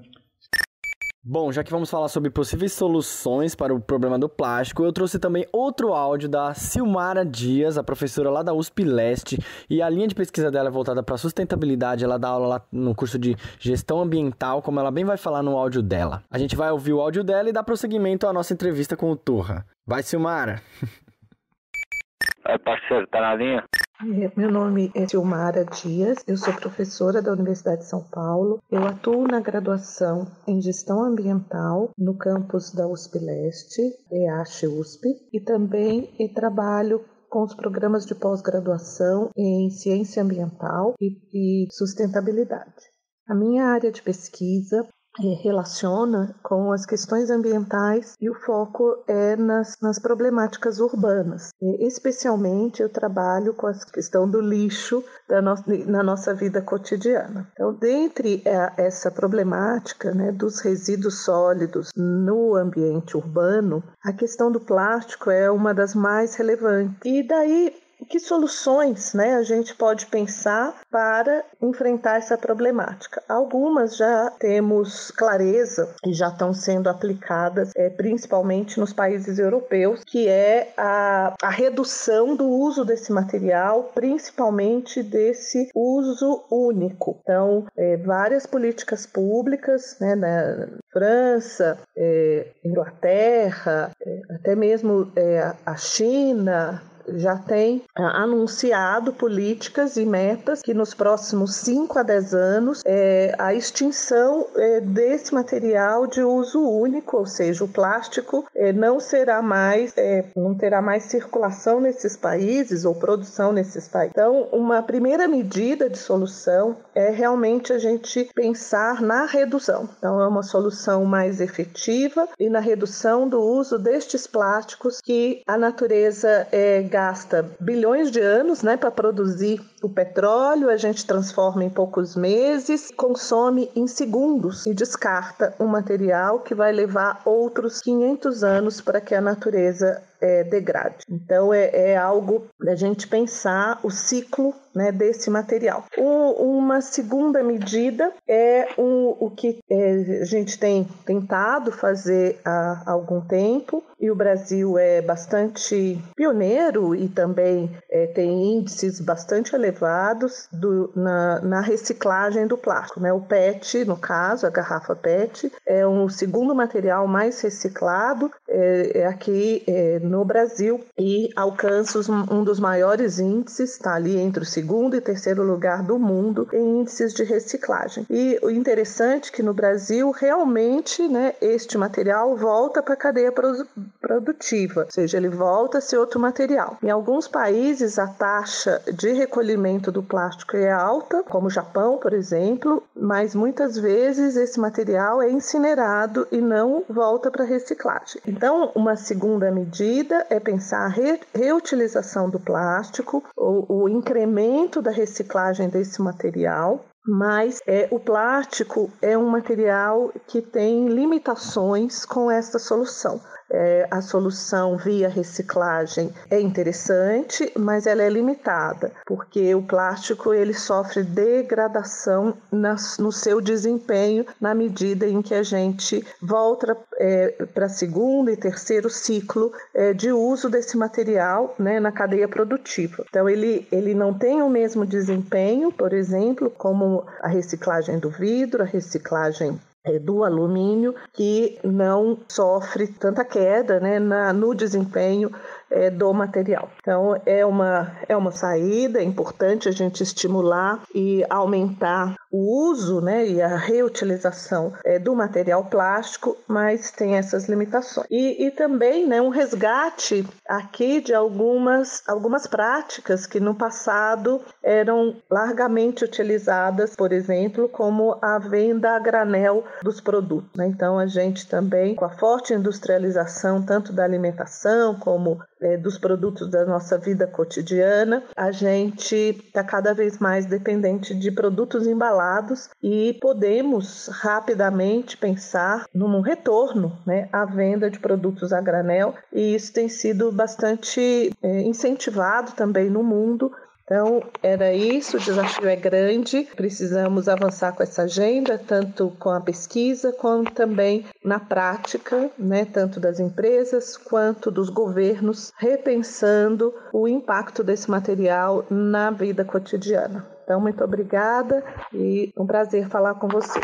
Bom, já que vamos falar sobre possíveis soluções para o problema do plástico, eu trouxe também outro áudio da Silmara Dias, a professora lá da USP Leste, e a linha de pesquisa dela é voltada para sustentabilidade, ela dá aula lá no curso de gestão ambiental, como ela bem vai falar no áudio dela. A gente vai ouvir o áudio dela e dar prosseguimento à nossa entrevista com o Turra. Vai, Silmara! Vai, parceiro, tá na linha? Meu nome é Silmara Dias, eu sou professora da Universidade de São Paulo. Eu atuo na graduação em Gestão Ambiental no campus da USP Leste, EACH-USP, e também trabalho com os programas de pós-graduação em Ciência Ambiental e, e Sustentabilidade. A minha área de pesquisa é, relaciona com as questões ambientais e o foco é nas, nas problemáticas urbanas. E, especialmente eu trabalho com a questão do lixo no, na nossa vida cotidiana. Então, dentre a, essa problemática né, dos resíduos sólidos no ambiente urbano, a questão do plástico é uma das mais relevantes. E daí que soluções né, a gente pode pensar para enfrentar essa problemática? Algumas já temos clareza e já estão sendo aplicadas, é, principalmente nos países europeus, que é a, a redução do uso desse material, principalmente desse uso único. Então, é, várias políticas públicas né, na França, é, Inglaterra, é, até mesmo é, a China, já tem ah, anunciado políticas e metas que nos próximos 5 a 10 anos é, a extinção é, desse material de uso único, ou seja, o plástico é, não será mais, é, não terá mais circulação nesses países ou produção nesses países. Então, uma primeira medida de solução é realmente a gente pensar na redução. Então, é uma solução mais efetiva e na redução do uso destes plásticos que a natureza é, gasta bilhões de anos né, para produzir o petróleo a gente transforma em poucos meses, consome em segundos e descarta um material que vai levar outros 500 anos para que a natureza é, degrade. Então é, é algo da gente pensar o ciclo né, desse material. O, uma segunda medida é o, o que é, a gente tem tentado fazer há, algum tempo, e o Brasil é bastante pioneiro e também é, tem índices bastante elevados observados do, na, na, reciclagem do plástico. Né? O PET, no caso, a garrafa PET, é um segundo material mais reciclado é, é aqui é, no Brasil e alcança um, um dos maiores índices, está ali entre o segundo e terceiro lugar do mundo em índices de reciclagem. E o interessante é que no Brasil, realmente, né, este material volta para a cadeia produtiva, ou seja, ele volta a ser outro material. Em alguns países, a taxa de recolhimento do plástico é alta, como o Japão, por exemplo, mas muitas vezes esse material é incinerado e não volta para reciclagem. Então, uma segunda medida é pensar a re reutilização do plástico, ou o incremento da reciclagem desse material, mas é, o plástico é um material que tem limitações com essa solução é, a solução via reciclagem é interessante, mas ela é limitada, porque o plástico ele sofre degradação nas, no seu desempenho na medida em que a gente volta é, para segundo e terceiro ciclo é, de uso desse material né, na cadeia produtiva. Então ele, ele não tem o mesmo desempenho, por exemplo, como a reciclagem do vidro, a reciclagem é, do alumínio que não sofre tanta queda né, na, no desempenho é, do material. Então, é uma, é uma saída, é importante a gente estimular e aumentar o uso né, e a reutilização é, do material plástico, mas tem essas limitações. E, e também né, um resgate aqui de algumas, algumas práticas que no passado eram largamente utilizadas, por exemplo, como a venda a granel dos produtos. Né? Então, a gente também, com a forte industrialização tanto da alimentação como é, dos produtos da nossa vida cotidiana, a gente está cada vez mais dependente de produtos embalados e podemos rapidamente pensar num retorno né, à venda de produtos a granel, e isso tem sido bastante é, incentivado também no mundo então, era isso, o desafio é grande, precisamos avançar com essa agenda, tanto com a pesquisa, como também na prática, né, tanto das empresas quanto dos governos, repensando o impacto desse material na vida cotidiana. Então, muito obrigada e um prazer falar com você.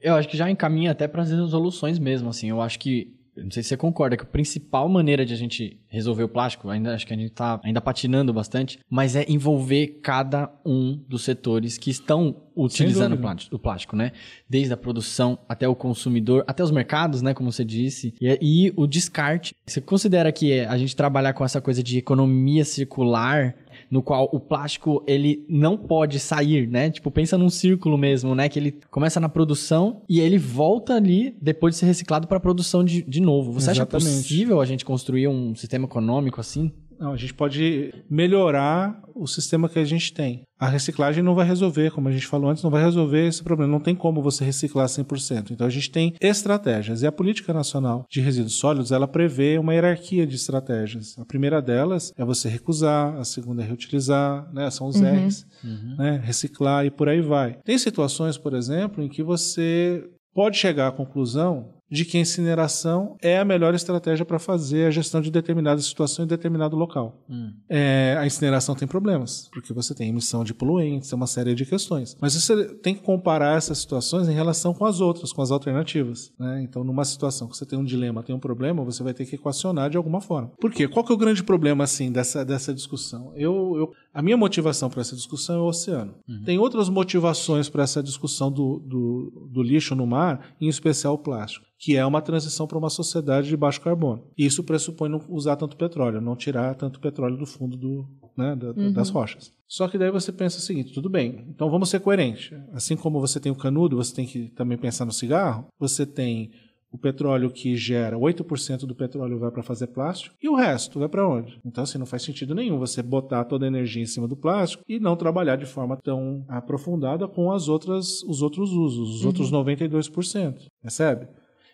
Eu acho que já encaminha até para as resoluções mesmo, assim. Eu acho que não sei se você concorda, que a principal maneira de a gente resolver o plástico, ainda acho que a gente está ainda patinando bastante, mas é envolver cada um dos setores que estão utilizando o plástico, né? Desde a produção até o consumidor, até os mercados, né? Como você disse, e, é, e o descarte. Você considera que é a gente trabalhar com essa coisa de economia circular no qual o plástico ele não pode sair, né? Tipo, pensa num círculo mesmo, né? Que ele começa na produção e ele volta ali depois de ser reciclado para produção de, de novo. Você Exatamente. acha possível a gente construir um sistema econômico assim? Não, a gente pode melhorar o sistema que a gente tem. A reciclagem não vai resolver, como a gente falou antes, não vai resolver esse problema. Não tem como você reciclar 100%. Então a gente tem estratégias. E a Política Nacional de Resíduos Sólidos, ela prevê uma hierarquia de estratégias. A primeira delas é você recusar, a segunda é reutilizar, né? são os uhum. R's, uhum. Né? reciclar e por aí vai. Tem situações, por exemplo, em que você pode chegar à conclusão de que a incineração é a melhor estratégia para fazer a gestão de determinada situação em determinado local. Hum. É, a incineração tem problemas, porque você tem emissão de poluentes, tem uma série de questões. Mas você tem que comparar essas situações em relação com as outras, com as alternativas. Né? Então, numa situação que você tem um dilema, tem um problema, você vai ter que equacionar de alguma forma. Por quê? Qual que é o grande problema assim dessa, dessa discussão? Eu, eu a minha motivação para essa discussão é o oceano. Uhum. Tem outras motivações para essa discussão do, do, do, lixo no mar, em especial o plástico, que é uma transição para uma sociedade de baixo carbono. Isso pressupõe não usar tanto petróleo, não tirar tanto petróleo do fundo do, né, da, uhum. das rochas. Só que daí você pensa o seguinte: tudo bem, então vamos ser coerentes. Assim como você tem o canudo, você tem que também pensar no cigarro, você tem o petróleo que gera 8% do petróleo vai para fazer plástico e o resto vai para onde? Então, assim, não faz sentido nenhum você botar toda a energia em cima do plástico e não trabalhar de forma tão aprofundada com as outras, os outros usos, os uhum. outros 92%. Percebe?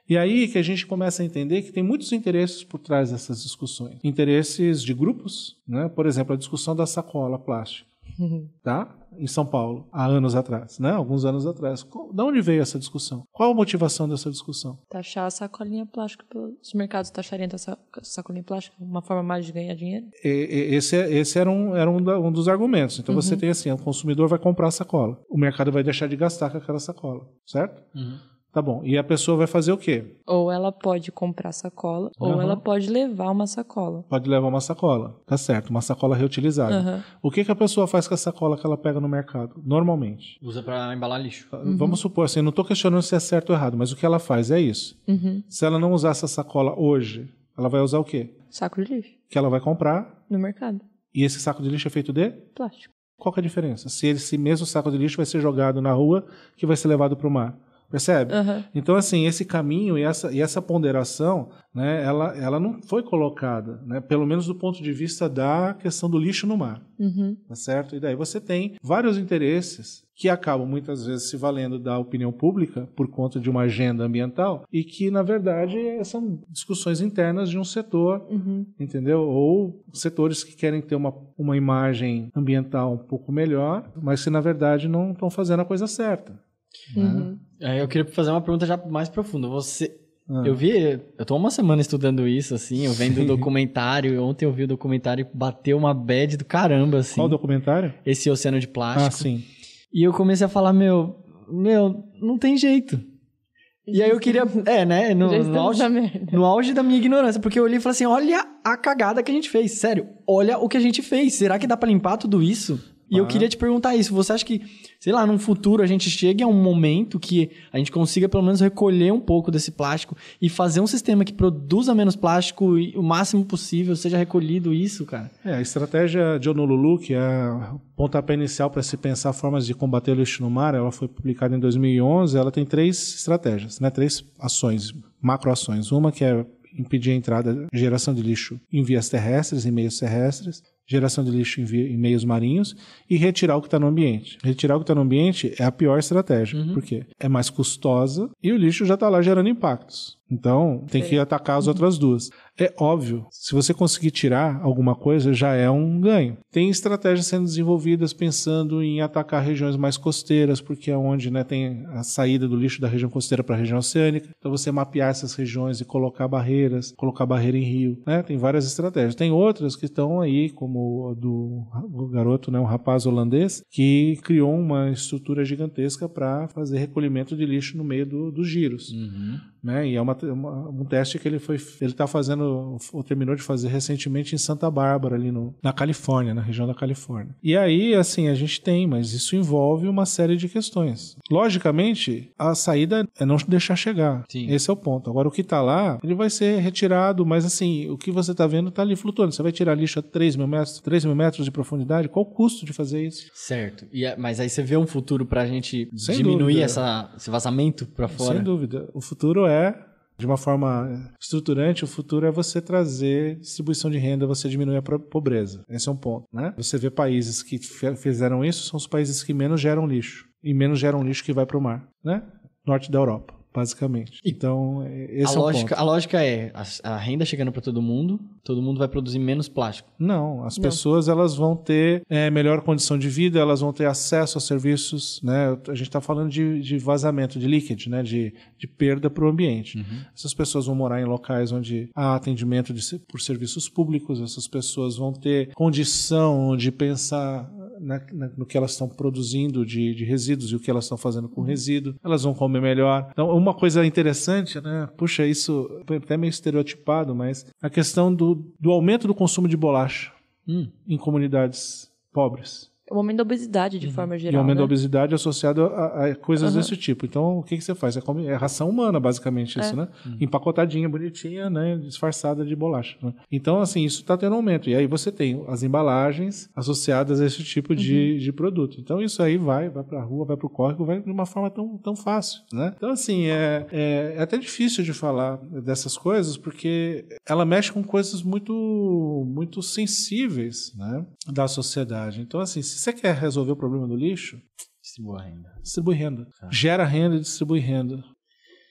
E aí que a gente começa a entender que tem muitos interesses por trás dessas discussões. Interesses de grupos, né? por exemplo, a discussão da sacola plástica. Tá? Em São Paulo, há anos atrás, né? Alguns anos atrás. De onde veio essa discussão? Qual a motivação dessa discussão? Taxar a sacolinha plástica os mercados taxariam essa sacolinha plástica, uma forma mais de ganhar dinheiro? E, e, esse, esse era, um, era um, um dos argumentos. Então uhum. você tem assim: o consumidor vai comprar a sacola, o mercado vai deixar de gastar com aquela sacola, certo? Uhum. Tá bom. E a pessoa vai fazer o quê? Ou ela pode comprar sacola, uhum. ou ela pode levar uma sacola. Pode levar uma sacola, tá certo. Uma sacola reutilizável. Uhum. O que, que a pessoa faz com a sacola que ela pega no mercado, normalmente? Usa para embalar lixo. Ah, uhum. Vamos supor, assim, não estou questionando se é certo ou errado, mas o que ela faz é isso. Uhum. Se ela não usar essa sacola hoje, ela vai usar o quê? Saco de lixo. Que ela vai comprar? No mercado. E esse saco de lixo é feito de? Plástico. Qual que é a diferença? Se esse mesmo saco de lixo vai ser jogado na rua, que vai ser levado para o mar. Percebe? Uhum. Então, assim, esse caminho e essa, e essa ponderação, né, ela, ela não foi colocada, né, pelo menos do ponto de vista da questão do lixo no mar. Uhum. Tá certo? E daí você tem vários interesses que acabam muitas vezes se valendo da opinião pública por conta de uma agenda ambiental e que, na verdade, são discussões internas de um setor, uhum. entendeu? Ou setores que querem ter uma, uma imagem ambiental um pouco melhor, mas que, na verdade, não estão fazendo a coisa certa. Né? Uhum. Aí eu queria fazer uma pergunta já mais profunda. Você, ah. Eu vi, eu tô uma semana estudando isso, assim, eu vendo o documentário, ontem eu vi o documentário e bateu uma bad do caramba, assim. Qual documentário? Esse Oceano de Plástico. Ah, sim. E eu comecei a falar, meu, meu, não tem jeito. E aí eu queria, é, né, no, no auge, no auge da minha ignorância, porque eu olhei e falei assim, olha a cagada que a gente fez, sério, olha o que a gente fez, será que dá para limpar tudo isso? E ah. eu queria te perguntar isso. Você acha que, sei lá, num futuro a gente chegue a um momento que a gente consiga pelo menos recolher um pouco desse plástico e fazer um sistema que produza menos plástico e o máximo possível seja recolhido isso, cara? É, a estratégia de Honolulu, que é o pontapé inicial para se pensar formas de combater o lixo no mar, ela foi publicada em 2011, ela tem três estratégias, né? Três ações, macroações. Uma que é impedir a entrada, geração de lixo em vias terrestres, em meios terrestres geração de lixo em, em, meios marinhos e retirar o que está no ambiente. Retirar o que está no ambiente é a pior estratégia, uhum. porque é mais custosa e o lixo já está lá gerando impactos. Então, tem que é. atacar as outras duas. É óbvio, se você conseguir tirar alguma coisa, já é um ganho. Tem estratégias sendo desenvolvidas pensando em atacar regiões mais costeiras, porque é onde né, tem a saída do lixo da região costeira para a região oceânica. Então, você mapear essas regiões e colocar barreiras, colocar barreira em rio. Né? Tem várias estratégias. Tem outras que estão aí, como a do garoto, né, um rapaz holandês, que criou uma estrutura gigantesca para fazer recolhimento de lixo no meio do, dos giros. Uhum. Né? E é uma, uma, um teste que ele foi, ele está fazendo, ou terminou de fazer recentemente em Santa Bárbara, ali no, na Califórnia, na região da Califórnia. E aí, assim, a gente tem, mas isso envolve uma série de questões. Logicamente, a saída é não deixar chegar. Sim. Esse é o ponto. Agora, o que está lá, ele vai ser retirado, mas assim, o que você está vendo está ali flutuando. Você vai tirar lixo a 3 mil metros, 3 mil metros de profundidade? Qual o custo de fazer isso? Certo. E, é, mas aí você vê um futuro para a gente Sem diminuir essa, esse vazamento para fora? Sem dúvida. O futuro é é, de uma forma estruturante, o futuro é você trazer distribuição de renda, você diminuir a pobreza. Esse é um ponto, né? Você vê países que fizeram isso, são os países que menos geram lixo. E menos geram lixo que vai para o mar, né? Norte da Europa basicamente. Então, é, esse é a é o lógica, ponto. A lógica é a, a renda chegando para todo mundo, todo mundo vai produzir menos plástico. Não, as Não. pessoas elas vão ter é, melhor condição de vida, elas vão ter acesso a serviços, né? A gente está falando de, de, vazamento de líquido, né? De, de perda para o ambiente. Uhum. Essas pessoas vão morar em locais onde há atendimento de, por serviços públicos, essas pessoas vão ter condição de pensar na, na, no que elas estão produzindo de, de, resíduos e o que elas estão fazendo com uhum. resíduo, elas vão comer melhor. Então, uma coisa interessante, né? Puxa, isso foi até meio estereotipado, mas a questão do, do aumento do consumo de bolacha hum. em comunidades pobres. É o aumento da obesidade, de uhum. forma geral. E o aumento né? da obesidade associado a, a coisas uhum. desse tipo. Então, o que, que você faz? É, come, é ração humana, basicamente, isso, é. né? Uhum. Empacotadinha, bonitinha, né? Disfarçada de bolacha. Né? Então, assim, isso está tendo aumento. E aí você tem as embalagens associadas a esse tipo de, uhum. de produto. Então, isso aí vai, vai para a rua, vai para o córrego, vai de uma forma tão, tão fácil, né? Então, assim, é, é, é até difícil de falar dessas coisas, porque ela mexe com coisas muito, muito sensíveis, né? Da sociedade. Então, assim, se você quer resolver o problema do lixo, distribui renda. Distribui renda. Tá. Gera renda e distribui renda.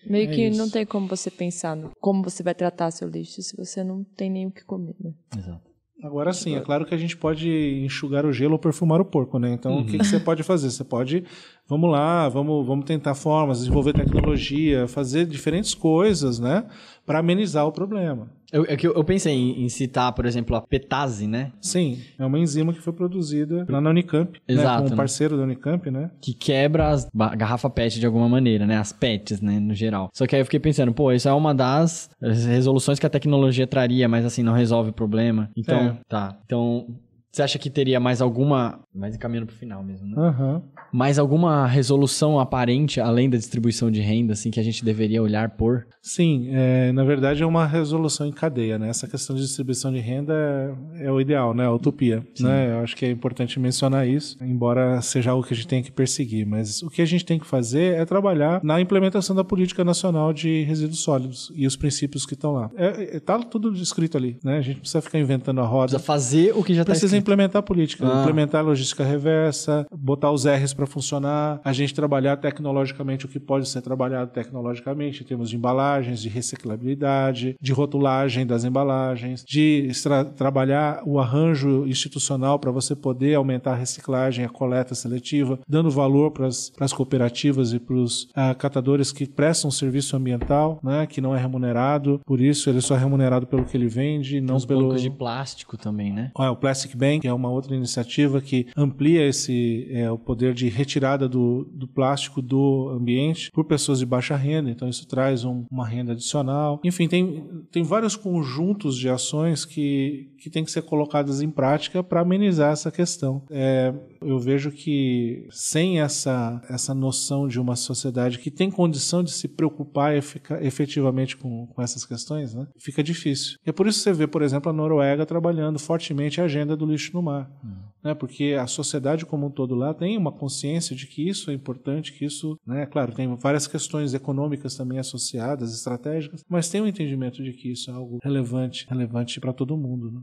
Meio é que isso. não tem como você pensar no como você vai tratar seu lixo se você não tem nem o que comer, né? Exato. Agora sim, é claro que a gente pode enxugar o gelo ou perfumar o porco, né? Então, uhum. o que, que, uhum. você pode fazer? Você pode, vamos lá, vamos, vamos tentar formas, desenvolver tecnologia, fazer diferentes coisas, né? Para amenizar o problema. Eu, é eu, eu pensei em, em, citar, por exemplo, a petase, né? Sim, é uma enzima que foi produzida lá na Unicamp, né? Exato, né? como parceiro da Unicamp, né? Que quebra a garrafa PET de alguma maneira, né? As PETs, né, no geral. Só que aí eu fiquei pensando, pô, isso é uma das resoluções que a tecnologia traria, mas assim, não resolve o problema. Então, é. tá. Então, você acha que teria mais alguma. Mais encaminhando o final mesmo, né? Uhum. Mais alguma resolução aparente, além da distribuição de renda, assim, que a gente deveria olhar por? Sim, é, na verdade é uma resolução em cadeia, né? Essa questão de distribuição de renda é, é o ideal, né? A utopia. Sim. Né? Eu acho que é importante mencionar isso, embora seja algo que a gente tenha que perseguir. Mas o que a gente tem que fazer é trabalhar na implementação da política nacional de resíduos sólidos e os princípios que estão lá. Está é, é, tá tudo descrito ali, né? A gente precisa ficar inventando a roda. Precisa fazer o que já está escrito implementar a política, ah. implementar a logística reversa, botar os R's para funcionar, a gente trabalhar tecnologicamente o que pode ser trabalhado tecnologicamente em termos de embalagens, de reciclabilidade, de rotulagem das embalagens, de trabalhar o arranjo institucional para você poder aumentar a reciclagem, a coleta seletiva, dando valor para as cooperativas e para os ah, catadores que prestam serviço ambiental, né, que não é remunerado, por isso ele só é remunerado pelo que ele vende, não os pelo... bancos de plástico também, né? Ah, o Plastic Bank também, que é uma outra iniciativa que amplia esse é, o poder de retirada do, do plástico do ambiente por pessoas de baixa renda, então isso traz um, uma renda adicional. Enfim, tem, tem vários conjuntos de ações que, que têm que ser colocadas em prática para amenizar essa questão. É, eu vejo que sem essa, essa noção de uma sociedade que tem condição de se preocupar efetivamente com, com essas questões, né, fica difícil. E é por isso que você vê, por exemplo, a Noruega trabalhando fortemente a agenda do lixo no mar, uhum. né, porque a sociedade como um todo lá tem uma consciência de que isso é importante, que isso, né, claro, tem várias questões econômicas também associadas, estratégicas, mas tem um entendimento de que isso é algo relevante, relevante para todo mundo. Né?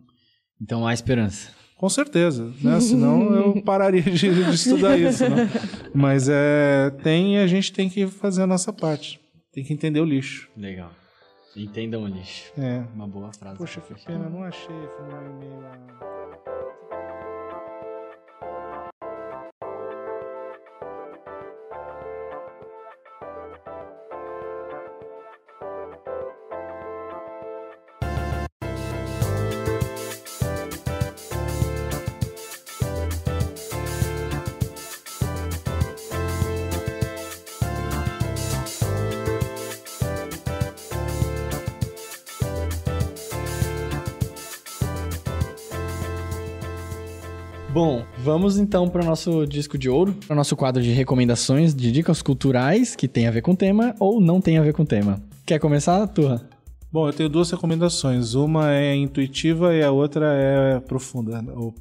Então há esperança. Com certeza, né? Senão eu pararia de, de estudar isso. Não. Né? Mas é, tem a gente tem que fazer a nossa parte. Tem que entender o lixo. Legal. Entendam o lixo. É. Uma boa frase. Poxa, que pena, não achei afinal, e-mail. Bom, vamos então para o nosso disco de ouro, para o nosso quadro de recomendações de dicas culturais que tem a ver com o tema ou não tem a ver com o tema. Quer começar, Turra? Bom, eu tenho duas recomendações. Uma é intuitiva e a outra é profunda, ou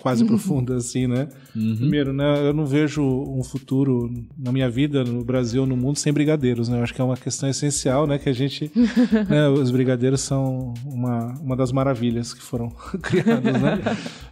quase uhum. profunda, assim, né? Uhum. Primeiro, né, eu não vejo um futuro na minha vida, no Brasil, no mundo, sem brigadeiros, né? Eu acho que é uma questão essencial, né? Que a gente. né, os brigadeiros são uma, uma das maravilhas que foram criadas, né?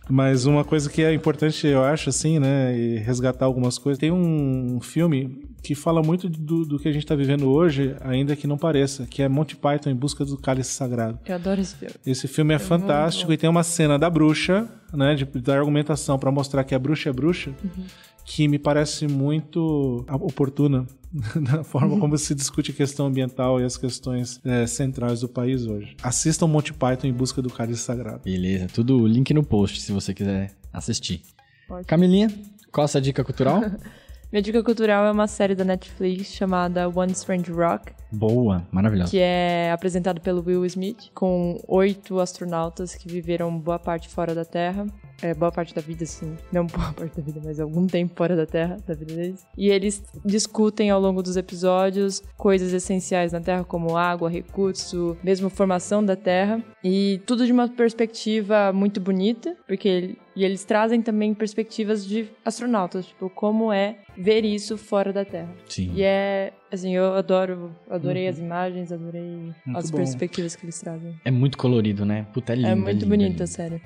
Mas uma coisa que é importante, eu acho, assim, né? E resgatar algumas coisas. Tem um filme que fala muito do, do que a gente está vivendo hoje, ainda que não pareça, que é Monty Python em busca do cálice sagrado. Eu adoro esse filme. Esse filme é, fantástico e tem uma cena da bruxa, né, de, da argumentação para mostrar que a bruxa é bruxa, uhum. que me parece muito oportuna na forma como se discute a questão ambiental e as questões é, centrais do país hoje. Assistam Monty Python em busca do cálice sagrado. Beleza, tudo link no post se você quiser assistir. Pode. Camilinha, qual a sua dica cultural? Minha dica cultural é uma série da Netflix chamada One Strange Rock. Boa, maravilhosa. Que é apresentado pelo Will Smith, com oito astronautas que viveram boa parte fora da Terra é, boa parte da vida, assim, não boa parte da vida, mas algum tempo fora da Terra, da vida deles. E eles discutem ao longo dos episódios coisas essenciais na Terra, como água, recurso, mesmo formação da Terra. E tudo de uma perspectiva muito bonita, porque e eles trazem também perspectivas de astronautas, tipo, como é ver isso fora da Terra. Sim. E é, assim, eu adoro, adorei uhum. as imagens, adorei muito as bom. perspectivas que eles trazem. É muito colorido, né? Puta, é, é lindo. É muito lindo, é bonita, a sério.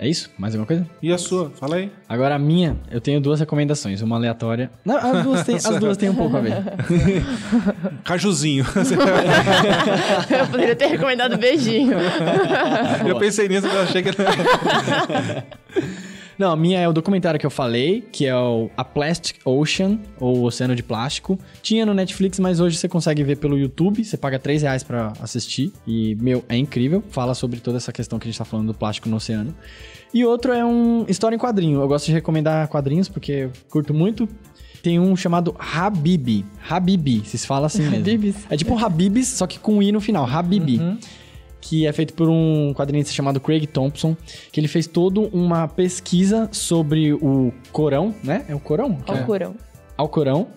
É isso? Mais alguma coisa? E a sua? Fala aí. Agora a minha, eu tenho duas recomendações, uma aleatória. Não, as duas têm, as duas têm um pouco a ver. Cajuzinho. eu poderia ter recomendado beijinho. eu pensei nisso, mas achei que. Não, a minha é o documentário que eu falei, que é o A Plastic Ocean, ou Oceano de Plástico. Tinha no Netflix, mas hoje você consegue ver pelo YouTube, você paga 3 reais pra assistir. E, meu, é incrível. Fala sobre toda essa questão que a gente tá falando do plástico no oceano. E outro é um história em quadrinho. Eu gosto de recomendar quadrinhos porque eu curto muito. Tem um chamado Habibi. Habibi, Vocês falam assim mesmo. Habibis. É tipo um Habibis, só que com um i no final. Habibi. Uhum que é feito por um quadrinista chamado Craig Thompson, que ele fez toda uma pesquisa sobre o Corão, né? É o Corão? Ao é. Corão. Ao Corão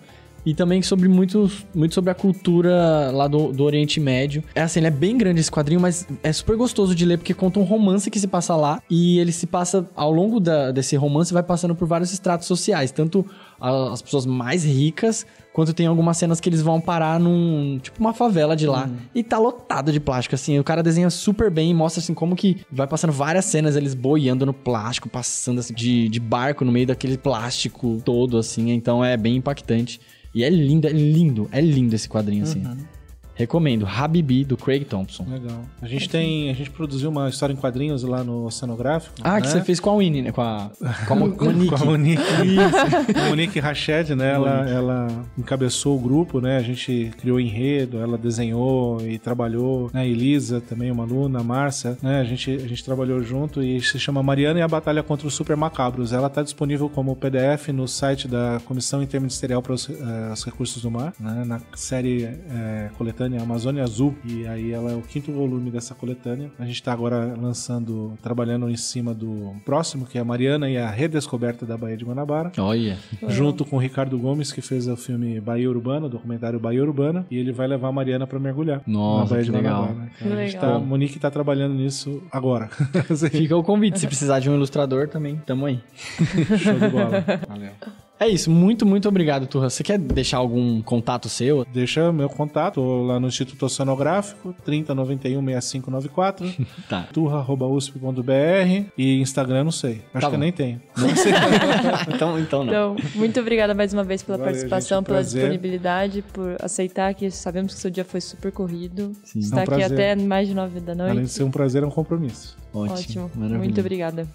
e também sobre muito, muito sobre a cultura lá do, do Oriente Médio. É assim, ele é bem grande esse quadrinho, mas é super gostoso de ler porque conta um romance que se passa lá e ele se passa ao longo da, desse romance vai passando por vários estratos sociais, tanto as pessoas mais ricas quanto tem algumas cenas que eles vão parar num, tipo uma favela de lá, hum. e tá lotado de plástico assim. O cara desenha super bem e mostra assim como que vai passando várias cenas eles boiando no plástico, passando assim de, de barco no meio daquele plástico todo assim. Então é bem impactante. E é lindo, é lindo, é lindo esse quadrinho, assim. uhum. assim. Recomendo. Habibi, do Craig Thompson. Legal. A gente tem. A gente produziu uma história em quadrinhos lá no Oceanográfico. Ah, né? que você fez com a Winnie, né? Com a, com a Monique. com a Monique. a Monique Rached, né? Ela, ela encabeçou o grupo, né? A gente criou enredo, ela desenhou e trabalhou. Né? A Elisa também, uma aluna, a Márcia, né? A gente, a gente trabalhou junto e se chama Mariana e a Batalha contra os Super Macabros. Ela está disponível como PDF no site da Comissão Interministerial para os, eh, os Recursos do Mar, né? na série eh, coletiva coletânea Amazônia Azul, e aí ela é o quinto volume dessa coletânea. A gente está agora lançando, trabalhando em cima do próximo, que é a Mariana e a Redescoberta da Baía de Guanabara. Olha! Junto com o Ricardo Gomes, que fez o filme Bahia Urbana, o documentário Bahia Urbana, e ele vai levar a Mariana para mergulhar Nossa, na Baía de legal. Guanabara. Né? a gente tá, Monique está trabalhando nisso agora. Fica o convite, se precisar de um ilustrador também, tamo aí. Show de bola. Valeu. É isso, muito, muito obrigado, Turra. Você quer deixar algum contato seu? Deixa meu contato lá no Instituto Oceanográfico, 30916594. tá. turra.usp.br e Instagram não sei. Acho tá que eu nem tenho. Não sei. então, então não. Então, muito obrigada mais uma vez pela Valeu, participação, gente, pela disponibilidade, por aceitar que sabemos que seu dia foi super corrido. Sim. Estar é um aqui até mais de nove da noite. Além de ser um prazer, é um compromisso. Ótimo. Ótimo. Muito obrigada.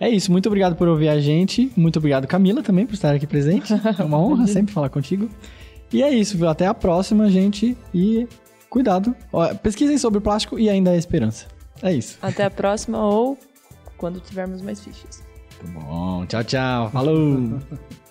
É isso, muito obrigado por ouvir a gente. Muito obrigado, Camila, também, por estar aqui presente. É uma honra sempre falar contigo. E é isso, viu? Até a próxima, gente. E cuidado. pesquisem sobre o plástico e ainda a esperança. É isso. Até a próxima ou quando tivermos mais fichas. Tá bom. Tchau, tchau. Falou!